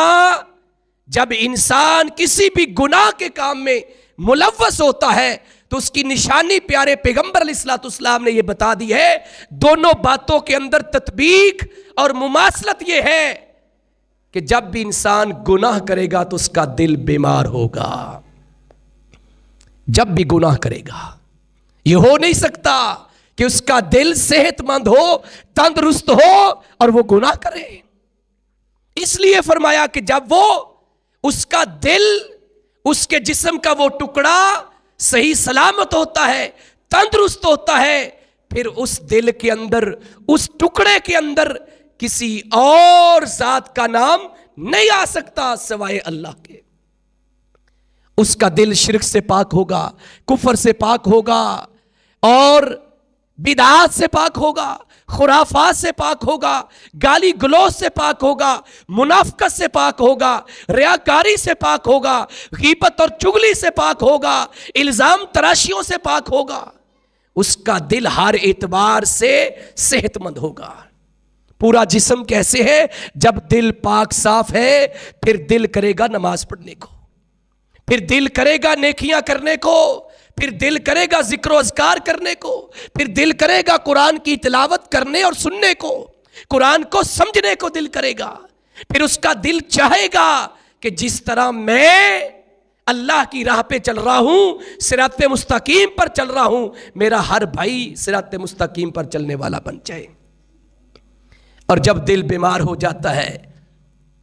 जब इंसान किसी भी गुनाह के काम में मुलवस होता है तो उसकी निशानी प्यारे पैगम्बर सलाम ने यह बता दी है दोनों बातों के अंदर तत्बीक और मुमासलत यह है कि जब भी इंसान गुनाह करेगा तो उसका दिल बीमार होगा जब भी गुनाह करेगा यह हो नहीं सकता कि उसका दिल सेहतमंद हो तंदुरुस्त हो और वो गुनाह करे इसलिए फरमाया कि जब वो उसका दिल उसके जिस्म का वो टुकड़ा सही सलामत होता है तंदुरुस्त होता है फिर उस दिल के अंदर उस टुकड़े के अंदर किसी और जात का नाम नहीं आ सकता सिवाय अल्लाह के उसका दिल शिरक से पाक होगा कुफर से पाक होगा और बिदात से पाक होगा खुराफात से पाक होगा गाली गलोज से पाक होगा मुनाफकत से पाक होगा रियाकारी से पाक होगा गीबत और चुगली से पाक होगा इल्ज़ाम तराशियों से पाक होगा उसका दिल हर एतबार से सेहतमंद होगा पूरा जिसम कैसे है जब दिल पाक साफ है फिर दिल करेगा नमाज पढ़ने को फिर दिल करेगा नेकियां करने को फिर दिल करेगा जिक्र अजकार करने को फिर दिल करेगा कुरान की तिलावत करने और सुनने को कुरान को समझने को दिल करेगा फिर उसका दिल चाहेगा कि जिस तरह मैं अल्लाह की राह पे चल रहा हूं सिरात मुस्तकीम पर चल रहा हूं मेरा हर भाई सिरात मुस्तकीम पर चलने वाला बन जाए और जब दिल बीमार हो जाता है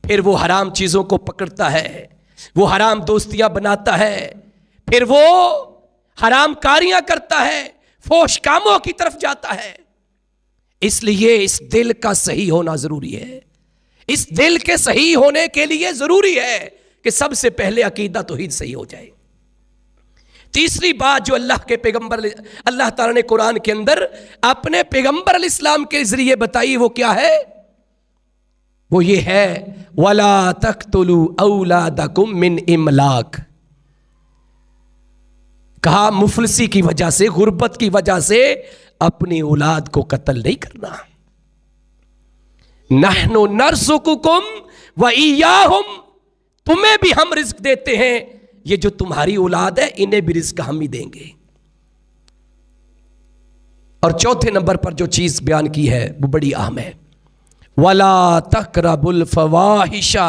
फिर वो हराम चीज़ों को पकड़ता है वो हराम दोस्तियां बनाता है फिर वो हराम कारियां करता है फोश कामों की तरफ जाता है इसलिए इस दिल का सही होना जरूरी है इस दिल के सही होने के लिए जरूरी है कि सबसे पहले अकीदा तो ही सही हो जाए तीसरी बात जो अल्लाह के पैगंबर अल्लाह तला ने कुरान के अंदर अपने पैगंबर इस्लाम के जरिए बताई वो क्या है वो ये है वला तख्तलु औलादकुम मिन इमलाक कहा मुफलसी की वजह से गुर्बत की वजह से अपनी औलाद को कत्ल नहीं करना नहनो नरसुकुम व ईयाहुम तुम्हें भी हम रिस्क देते हैं ये जो तुम्हारी औलाद है इन्हें भी रिस्क हम ही देंगे और चौथे नंबर पर जो चीज बयान की है वो बड़ी अहम है वला तकरबुल फवाहिशा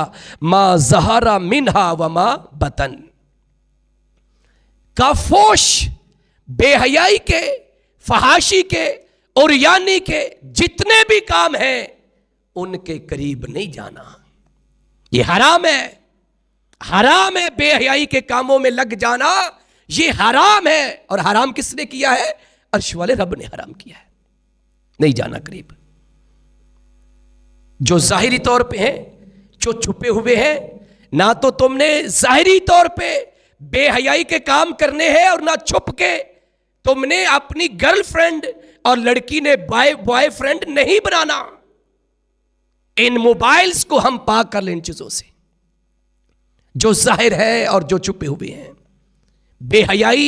मा जहरा मिनहा व मा बतन काफोश बेहयाई के फहाशी के और यानी के जितने भी काम हैं उनके करीब नहीं जाना ये हराम है हराम है बेहयाई के कामों में लग जाना ये हराम है और हराम किसने किया है अर्श वाले रब ने हराम किया है नहीं जाना करीब जो जाहिरी तौर पे हैं जो छुपे हुए हैं ना तो तुमने जाहिरी तौर पे बेहयाई के काम करने हैं और ना छुप के तुमने अपनी गर्लफ्रेंड और लड़की ने बॉय बॉयफ्रेंड नहीं बनाना इन मोबाइल्स को हम पाक कर लें इन चीजों से जो जाहिर है और जो छुपे हुए हैं बेहयाई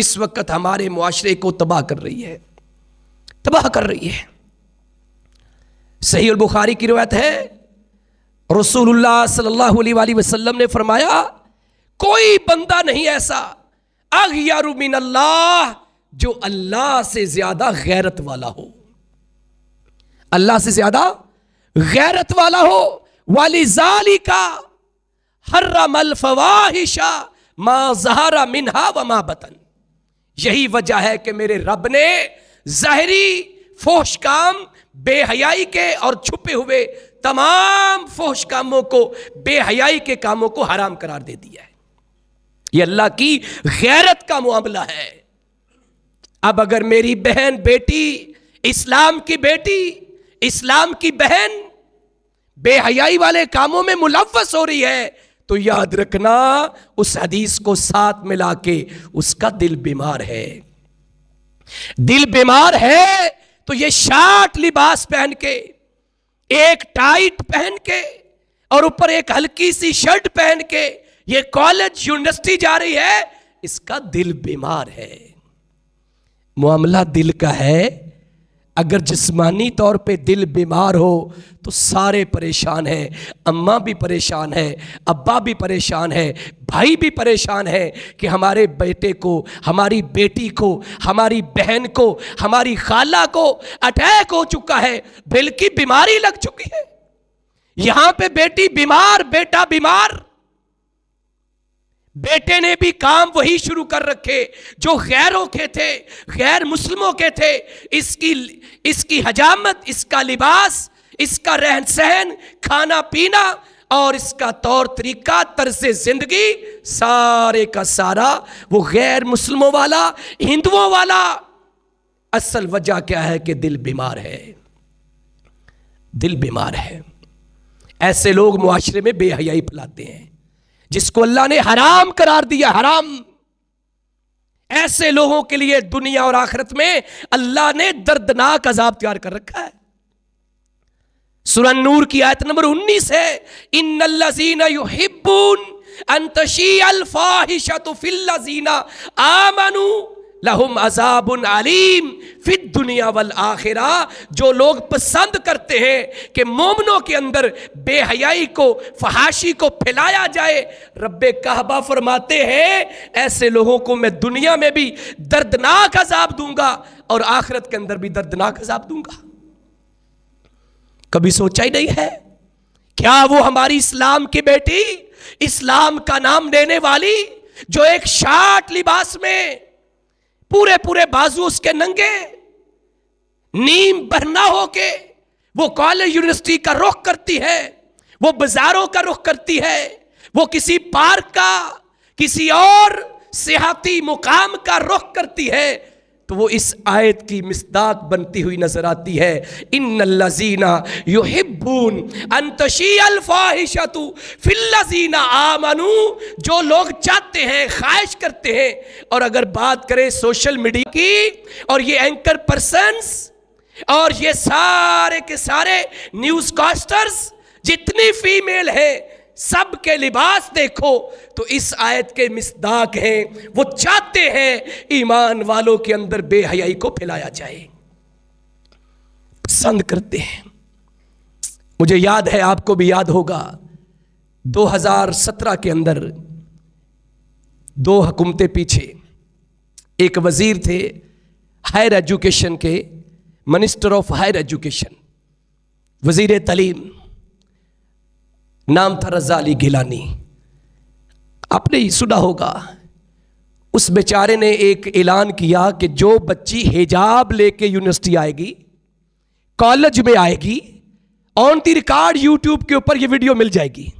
इस वक्त हमारे मुआशरे को तबाह कर रही है तबाह कर रही है सही और बुखारी की रवायत है रसूलुल्लाह सल्लल्लाहु अलैहि वसल्लम ने फरमाया कोई बंदा नहीं ऐसा अगयारु मिन अल्लाह जो अल्लाह से ज्यादा गैरत वाला हो अल्लाह से ज्यादा गैरत वाला हो वाली जाली का हर्रम फवाहिशा माँ जहरा मिनहा व मा बतन यही वजह है कि मेरे रब ने जहरी फोश काम बेहयाई के और छुपे हुए तमाम फोश कामों को बेहयाई के कामों को हराम करार दे दिया है ये अल्लाह की गैरत का मामला है अब अगर मेरी बहन बेटी इस्लाम की बेटी इस्लाम की बहन बेहयाई वाले कामों में मुलवस हो रही है तो याद रखना उस हदीस को साथ मिला के उसका दिल बीमार है दिल बीमार है तो ये शार्ट लिबास पहन के एक टाइट पहन के और ऊपर एक हल्की सी शर्ट पहन के ये कॉलेज यूनिवर्सिटी जा रही है इसका दिल बीमार है मामला दिल का है अगर जिस्मानी तौर पे दिल बीमार हो तो सारे परेशान हैं अम्मा भी परेशान है अब्बा भी परेशान है भाई भी परेशान है कि हमारे बेटे को हमारी बेटी को हमारी बहन को हमारी खाला को अटैक हो चुका है बिल्कुल बीमारी लग चुकी है यहाँ पे बेटी बीमार बेटा बीमार बेटे ने भी काम वही शुरू कर रखे जो गैरों के थे गैर मुस्लिमों के थे इसकी इसकी हजामत इसका लिबास इसका रहन सहन खाना पीना और इसका तौर तरीका तर्ज ज़िंदगी सारे का सारा वो गैर मुस्लिमों वाला हिंदुओं वाला असल वजह क्या है कि दिल बीमार है दिल बीमार है ऐसे लोग मुआरे में बेहयाई फैलाते हैं जिसको अल्लाह ने हराम करार दिया हराम ऐसे लोगों के लिए दुनिया और आखिरत में अल्लाह ने दर्दनाक अजाब तैयार कर रखा है सुरन नूर की आयत नंबर 19 है इन युहिबून अंतशी अल्फाहिशत तो फिल्लाजीना आमानू लहुम अजाबन आलीम फिर दुनिया वल आखिरा जो लोग पसंद करते हैं कि मोमनों के अंदर बेहयाई को फहाशी को फैलाया जाए रब कहबा फरमाते हैं ऐसे लोगों को मैं दुनिया में भी दर्दनाक अजाब दूंगा और आखिरत के अंदर भी दर्दनाक अजाब दूंगा कभी सोचा ही नहीं है क्या वो हमारी इस्लाम की बेटी इस्लाम का नाम देने वाली जो एक शाट लिबास में पूरे पूरे बाजू उसके नंगे नीम बहना होके वो कॉलेज यूनिवर्सिटी का रुख करती है वो बाजारों का रुख करती है वो किसी पार्क का किसी और सियाती मुकाम का रुख करती है तो वो इस आयत की मिसदात बनती हुई नज़र आती है इन लजीना हिबून अंतशी अलफाहिशतु फिल्लजीना आमनु जो लोग चाहते हैं ख्वाहिश करते हैं और अगर बात करें सोशल मीडिया की और ये एंकर पर्सन और ये सारे के सारे न्यूज़ कास्टर्स जितनी फीमेल हैं सब के लिबास देखो तो इस आयत के मिसदाक हैं वो चाहते हैं ईमान वालों के अंदर बेहयाई को फैलाया जाए पसंद करते हैं मुझे याद है आपको भी याद होगा 2017 के अंदर दो हुकूमतें पीछे एक वज़ीर थे हायर एजुकेशन के मिनिस्टर ऑफ हायर एजुकेशन वज़ीर तलीम नाम था रजा अली गिलानी आपने ही सुना होगा उस बेचारे ने एक ऐलान किया कि जो बच्ची हिजाब लेके यूनिवर्सिटी आएगी कॉलेज में आएगी ऑन दी रिकॉर्ड यूट्यूब के ऊपर ये वीडियो मिल जाएगी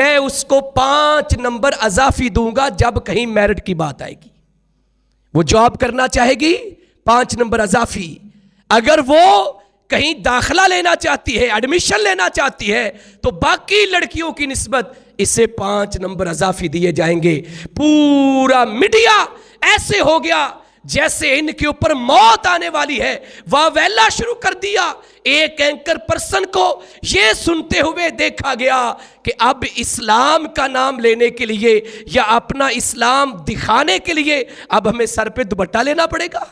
मैं उसको पांच नंबर अजाफी दूंगा जब कहीं मेरिट की बात आएगी वो जॉब करना चाहेगी पांच नंबर अजाफी अगर वो कहीं दाखला लेना चाहती है एडमिशन लेना चाहती है तो बाकी लड़कियों की नस्बत इसे पांच नंबर अजाफी दिए जाएंगे पूरा मीडिया ऐसे हो गया जैसे इनके ऊपर मौत आने वाली है वावेला शुरू कर दिया एक एंकर पर्सन को यह सुनते हुए देखा गया कि अब इस्लाम का नाम लेने के लिए या अपना इस्लाम दिखाने के लिए अब हमें सर पे दुपट्टा लेना पड़ेगा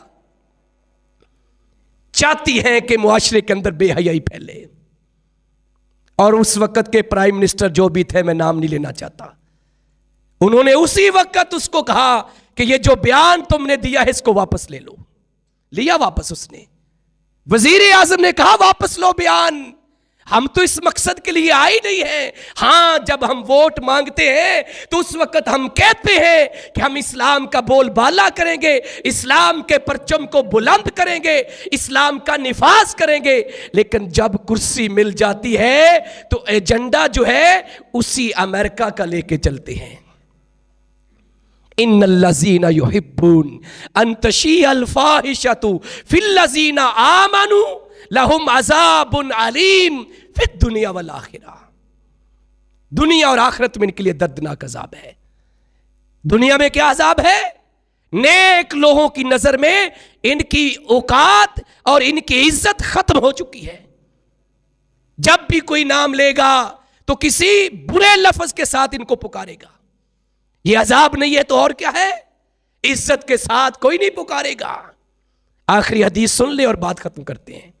चाहती हैं कि मुआरे के अंदर बेहयाई फैले और उस वक्त के प्राइम मिनिस्टर जो भी थे मैं नाम नहीं लेना चाहता उन्होंने उसी वक्त उसको कहा कि ये जो बयान तुमने दिया है इसको वापस ले लो लिया वापस उसने वजीर आजम ने कहा वापस लो बयान हम तो इस मकसद के लिए आए नहीं हैं हाँ जब हम वोट मांगते हैं तो उस वक्त हम कहते हैं कि हम इस्लाम का बोलबाला करेंगे इस्लाम के परचम को बुलंद करेंगे इस्लाम का निफास करेंगे लेकिन जब कुर्सी मिल जाती है तो एजेंडा जो है उसी अमेरिका का लेके चलते हैं इन लजीना युहिबून अंतशी लहुम अजाबन अलीम फिर दुनिया वाला आखिरा दुनिया और आखिरत में इनके लिए दर्दनाक अजाब है दुनिया में क्या अजाब है नेक लोगों की नजर में इनकी औकात और इनकी इज्जत खत्म हो चुकी है जब भी कोई नाम लेगा तो किसी बुरे लफज के साथ इनको पुकारेगा ये अजाब नहीं है तो और क्या है इज्जत के साथ कोई नहीं पुकारेगा आखिरी हदीस सुन ले और बात खत्म करते हैं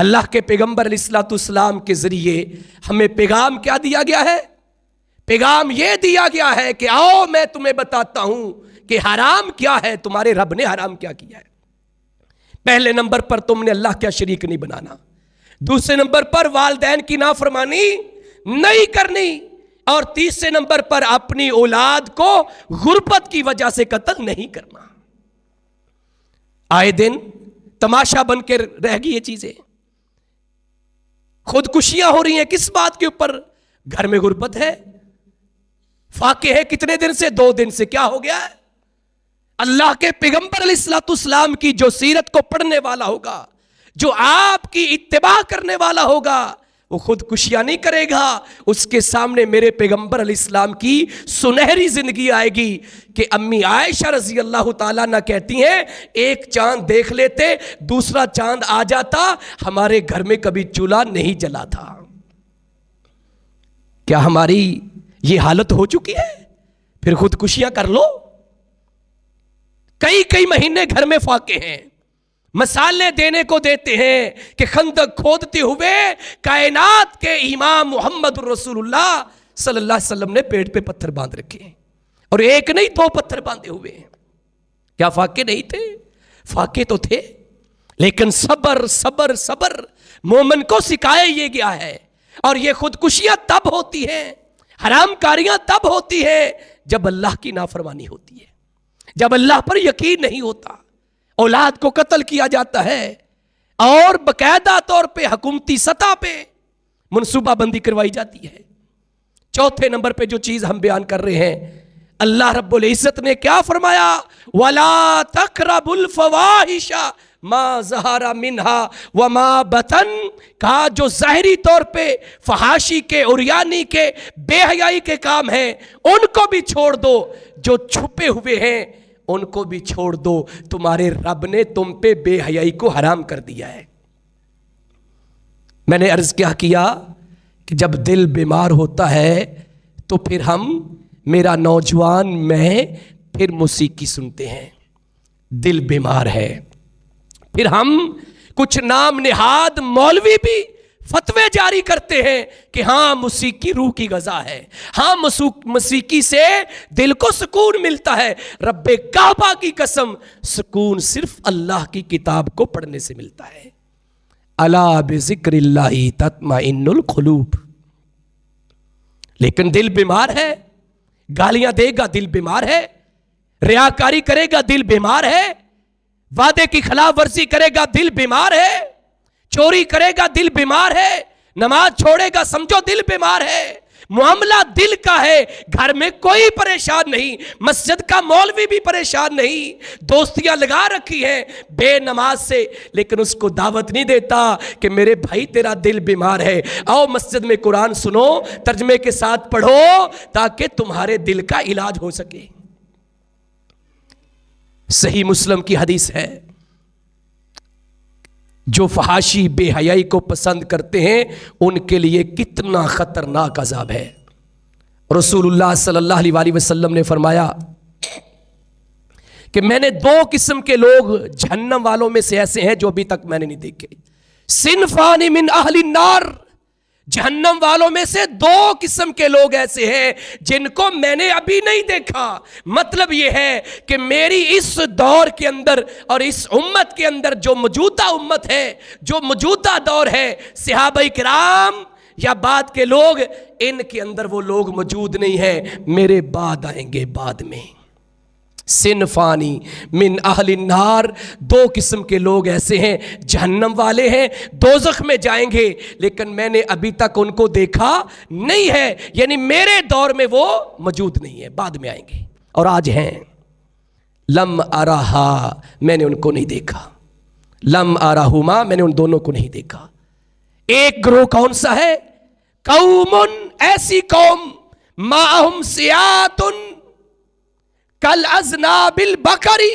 अल्लाह के पैगम्बर अलीसलातम के ज़रिए हमें पैगाम क्या दिया गया है पैगाम ये दिया गया है कि आओ मैं तुम्हें बताता हूं कि हराम क्या है तुम्हारे रब ने हराम क्या किया है पहले नंबर पर तुमने अल्लाह क्या शरीक नहीं बनाना दूसरे नंबर पर वालदेन की नाफरमानी नहीं करनी और तीसरे नंबर पर अपनी औलाद को गुर्बत की वजह से कत्ल नहीं करना आए दिन तमाशा बनकर रह गई ये चीजें खुदकुशियां हो रही हैं किस बात के ऊपर घर में गुर्बत है फाके है कितने दिन से दो दिन से क्या हो गया है अल्लाह के पैगंबर सलाम की जो सीरत को पढ़ने वाला होगा जो आपकी इत्तबा करने वाला होगा वो खुदकुशियाँ नहीं करेगा उसके सामने मेरे पैगंबर इस्लाम की सुनहरी ज़िंदगी आएगी कि अम्मी आयशा रजी अल्लाह ताला कहती हैं एक चांद देख लेते दूसरा चांद आ जाता हमारे घर में कभी चूल्हा नहीं जला था क्या हमारी ये हालत हो चुकी है फिर खुदकुशियाँ कर लो कई कई महीने घर में फाके हैं मसाले देने को देते हैं कि खंदक खोदते हुए कायनात के इमाम मोहम्मद रसूलुल्लाह सल्लल्लाहु अलैहि वसल्लम ने पेट पे पत्थर बांध रखे हैं और एक नहीं दो पत्थर बांधे हुए हैं क्या फाके नहीं थे फाके तो थे लेकिन सबर सबर सबर मोमन को सिखाया ये गया है और ये खुदकुशियां तब होती हैं हरामकारियां तब होती हैं जब अल्लाह की नाफरमानी होती है जब अल्लाह पर यकीन नहीं होता औलाद को कत्ल किया जाता है और बकायदा तौर पे हकूमती सतह पे मनसूबाबंदी करवाई जाती है चौथे नंबर पे जो चीज़ हम बयान कर रहे हैं अल्लाह रब्बुल इज़्ज़त ने क्या फरमाया वला तकरबुल फवाहिशा मा जहारा मिन्हा व मा बतन का जो ज़ाहरी तौर पे फहाशी के उरियानी के बेहयाई के काम हैं उनको भी छोड़ दो जो छुपे हुए हैं उनको भी छोड़ दो तुम्हारे रब ने तुम पे बेहयाई को हराम कर दिया है मैंने अर्ज क्या किया कि जब दिल बीमार होता है तो फिर हम मेरा नौजवान मैं फिर मुसीकी सुनते हैं दिल बीमार है फिर हम कुछ नाम निहाद मौलवी भी फतवे जारी करते हैं कि हाँ मसीकी रूह की गजा है हाँ मसीकी से दिल को सुकून मिलता है रब्बे काबा की कसम सुकून सिर्फ अल्लाह की किताब को पढ़ने से मिलता है अला बिक्र तत्मा खलूब लेकिन दिल बीमार है गालियां देगा दिल बीमार है रियाकारी करेगा दिल बीमार है वादे की खिलाफ वर्जी करेगा दिल बीमार है चोरी करेगा दिल बीमार है नमाज छोड़ेगा समझो दिल बीमार है मामला दिल का है घर में कोई परेशान नहीं मस्जिद का मौलवी भी परेशान नहीं दोस्तियां लगा रखी है बेनमाज से लेकिन उसको दावत नहीं देता कि मेरे भाई तेरा दिल बीमार है आओ मस्जिद में कुरान सुनो तर्जमे के साथ पढ़ो ताकि तुम्हारे दिल का इलाज हो सके सही मुस्लिम की हदीस है जो फहाशी बेहयाई को पसंद करते हैं उनके लिए कितना ख़तरनाक अजाब है रसूलुल्लाह सल्लल्लाहु अलैहि वसल्लम ने फरमाया कि मैंने दो किस्म के लोग जहन्नम वालों में से ऐसे हैं जो अभी तक मैंने नहीं देखे सिनफानी मिन अहली नार जहन्नम वालों में से दो किस्म के लोग ऐसे हैं जिनको मैंने अभी नहीं देखा मतलब यह है कि मेरी इस दौर के अंदर और इस उम्मत के अंदर जो मौजूदा उम्मत है जो मौजूदा दौर है सिहाब कराम या बाद के लोग इनके अंदर वो लोग मौजूद नहीं हैं मेरे बाद आएंगे बाद में सिनफानी मिन अहलिनार दो किस्म के लोग ऐसे हैं जहन्नम वाले हैं जख्म में जाएंगे लेकिन मैंने अभी तक उनको देखा नहीं है यानी मेरे दौर में वो मौजूद नहीं है बाद में आएंगे और आज हैं लम आराहा मैंने उनको नहीं देखा लम आराहुमा मैंने उन दोनों को नहीं देखा एक ग्रोह कौन सा है कौमुन ऐसी कौम माहम सियातुन कल बिल बकरी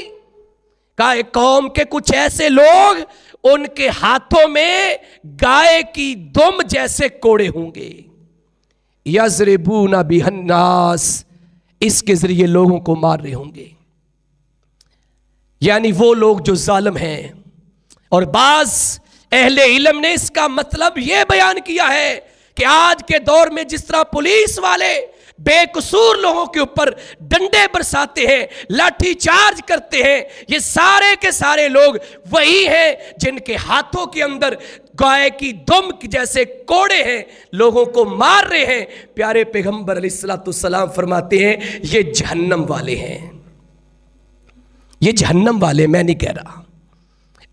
का एक कौम के कुछ ऐसे लोग उनके हाथों में गाय की दुम जैसे कोड़े होंगे यजरेबू ना बिहन्नास इसके जरिए लोगों को मार रहे होंगे यानी वो लोग जो जालम हैं और बाज अहले इलम ने इसका मतलब यह बयान किया है कि आज के दौर में जिस तरह पुलिस वाले बेकसूर लोगों के ऊपर डंडे बरसाते हैं लाठी चार्ज करते हैं ये सारे के सारे लोग वही हैं जिनके हाथों के अंदर गाय की दुम जैसे कोड़े हैं लोगों को मार रहे हैं प्यारे पैगम्बर सलाम फरमाते हैं ये जहन्नम वाले हैं ये जहन्नम वाले मैं नहीं कह रहा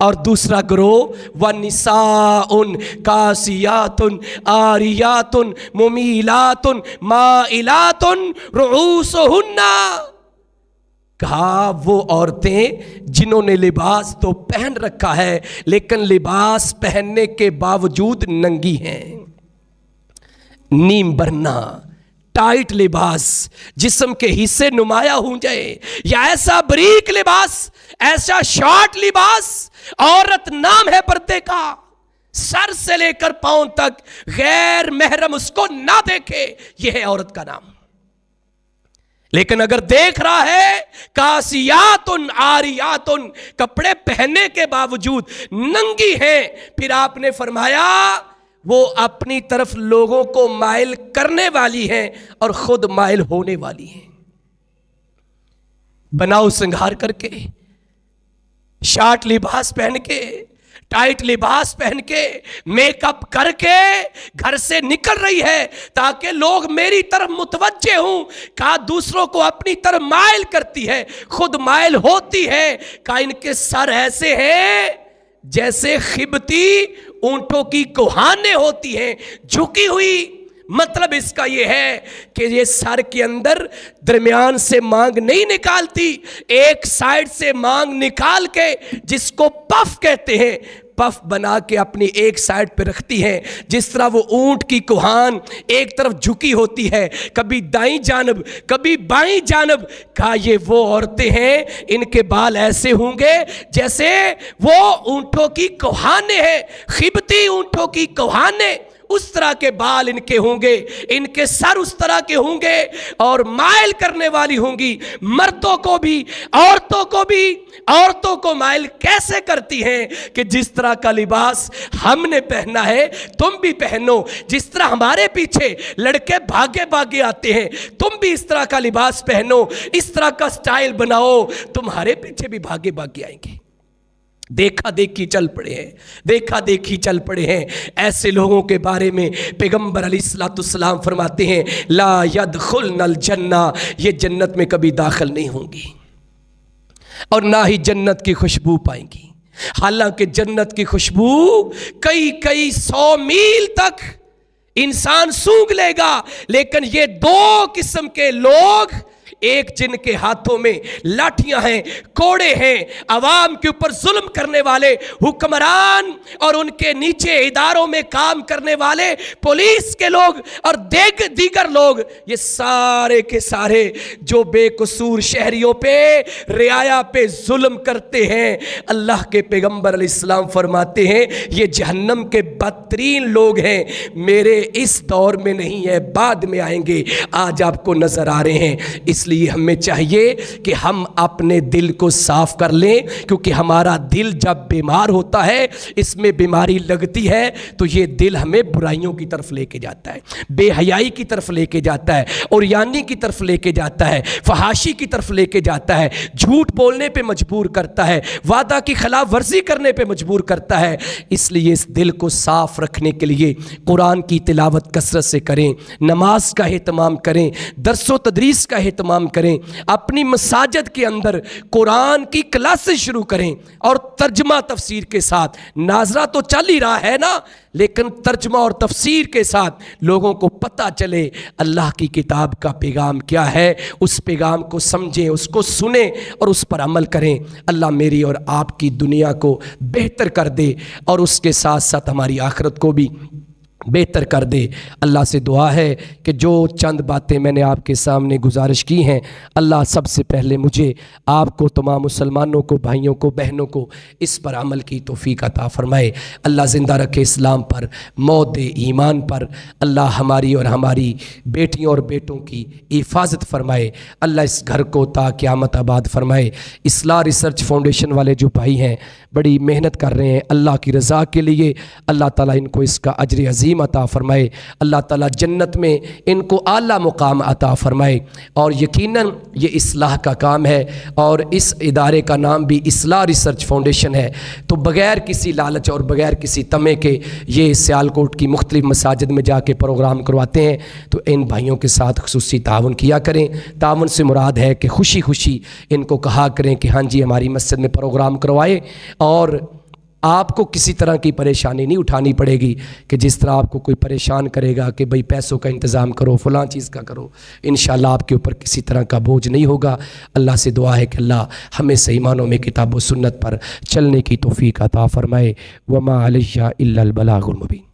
और दूसरा ग्रोह व निसाउन कासियातुन आरियातुन मुमीलातुन माइलातुन रऊसहुन्ना कहा वो औरतें जिन्होंने लिबास तो पहन रखा है लेकिन लिबास पहनने के बावजूद नंगी हैं नीम बरना टाइट लिबास जिसम के हिस्से नुमाया हो जाए या ऐसा ब्रीक लिबास ऐसा शॉर्ट लिबास औरत नाम है पर्दे का सर से लेकर पांव तक गैर महरम उसको ना देखे यह है औरत का नाम लेकिन अगर देख रहा है कासियात उन आरियात कपड़े पहनने के बावजूद नंगी है फिर आपने फरमाया वो अपनी तरफ लोगों को माइल करने वाली है और खुद माइल होने वाली है बनाओ श्रृंगार करके शार्ट लिबास पहन के टाइट लिबास पहन के मेकअप करके घर से निकल रही है ताकि लोग मेरी तरफ मुतवजे हों का दूसरों को अपनी तरफ मायल करती है खुद मायल होती है का इनके सर ऐसे हैं जैसे खिबती ऊंटों की कुहाने होती हैं झुकी हुई मतलब इसका यह है कि ये सर के अंदर दरमियान से मांग नहीं निकालती एक साइड से मांग निकाल के जिसको पफ कहते हैं पफ बना के अपनी एक साइड पे रखती हैं जिस तरह वो ऊंट की कुहान एक तरफ झुकी होती है कभी दाई जानब कभी बाई जानब कहा ये वो औरतें हैं इनके बाल ऐसे होंगे जैसे वो ऊँटों की कोहाने हैं खिबती ऊँटों की कोहाने उस तरह के बाल इनके होंगे इनके सर उस तरह के होंगे और मायल करने वाली होंगी मर्दों को भी औरतों को भी औरतों को माइल कैसे करती हैं कि जिस तरह का लिबास हमने पहना है तुम भी पहनो जिस तरह हमारे पीछे लड़के भागे भागे आते हैं तुम भी इस तरह का लिबास पहनो इस तरह का स्टाइल बनाओ तुम्हारे पीछे भी भागे भागे आएंगे देखा देखी चल पड़े हैं देखा देखी चल पड़े हैं ऐसे लोगों के बारे में पैगम्बर अलीसलाम फरमाते हैं ला यद खुल नल जन्ना ये जन्नत में कभी दाखिल नहीं होंगी और ना ही जन्नत की खुशबू पाएंगी हालांकि जन्नत की खुशबू कई कई सौ मील तक इंसान सूंघ लेगा लेकिन ये दो किस्म के लोग एक जिनके हाथों में लाठियां हैं कोड़े हैं आवाम के ऊपर जुल्म करने वाले हुक्मरान और उनके नीचे इदारों में काम करने वाले पुलिस के लोग और देख दीगर लोग ये सारे के सारे जो बेकसूर शहरियों पे रियाया पे जुल्म करते हैं अल्लाह के पैगम्बर इस्लाम फरमाते हैं ये जहन्नम के बदतरीन लोग हैं मेरे इस दौर में नहीं है बाद में आएंगे आज आपको नजर आ रहे हैं इसलिए इसलिए हमें चाहिए कि हम अपने दिल को साफ कर लें क्योंकि हमारा दिल जब बीमार होता है इसमें बीमारी लगती है तो ये दिल हमें बुराइयों की तरफ लेके जाता है बेहयाई की तरफ लेके जाता है और यानी की तरफ लेके जाता है फहाशी की तरफ लेके जाता है झूठ बोलने पर मजबूर करता है वादा की खिलाफ वर्जी करने पर मजबूर करता है इसलिए इस दिल को साफ रखने के लिए कुरान की तिलावत कसरत से करें नमाज का अहतमाम करें दरसो तदरीस का अहतमाम काम करें अपनी मसाजद के अंदर कुरान की क्लासेस शुरू करें और तर्जमा तफसीर के साथ नाजरा तो चल ही रहा है ना लेकिन तर्जमा और तफसीर के साथ लोगों को पता चले अल्लाह की किताब का पैगाम क्या है उस पैगाम को समझें उसको सुने और उस पर अमल करें अल्लाह मेरी और आपकी दुनिया को बेहतर कर दे और उसके साथ साथ हमारी आखरत को भी बेहतर कर दे अल्लाह से दुआ है कि जो चंद बातें मैंने आपके सामने गुजारिश की हैं अल्लाह सबसे पहले मुझे आपको तमाम मुसलमानों को भाइयों को बहनों को इस पर अमल की तोफ़ी अता फ़रमाए अल्लाह ज़िंदा रखे इस्लाम पर मौत ईमान पर अल्लाह हमारी और हमारी बेटियों और बेटों की हिफाजत फ़रमाए अल्लाह इस घर को ताक़्यामत आबाद फ़रमाए इसला रिसर्च फाउंडेशन वाले जो भाई हैं बड़ी मेहनत कर रहे हैं अल्लाह की रज़ा के लिए अल्लाह ताली इनको इसका अजर अजीम अज़ीम अता फ़रमाए अल्लाह ताला जन्नत में इनको आला मुकाम अता फ़रमाए और यकीनन ये इसलाह का काम है और इस इदारे का नाम भी इसलाह रिसर्च फाउंडेशन है तो बग़ैर किसी लालच और बग़ैर किसी तमे के ये सियालकोट की मुख्तलिफ़ मसाजिद में जाके प्रोग्राम करवाते हैं तो इन भाइयों के साथ खसूस ताउन किया करें ताउन से मुराद है कि खुशी खुशी इनको कहा करें कि हाँ जी हमारी मस्जिद में प्रोग्राम करवाए और आपको किसी तरह की परेशानी नहीं उठानी पड़ेगी कि जिस तरह आपको कोई परेशान करेगा कि भाई पैसों का इंतज़ाम करो फ़लाँ चीज़ का करो इन आपके ऊपर किसी तरह का बोझ नहीं होगा अल्लाह से दुआ है कि अल्लाह हमें सही मानों में किताब सुन्नत पर चलने की तोफ़ी का ता फ़रमाए वमा अलिया इल्लल मुबीन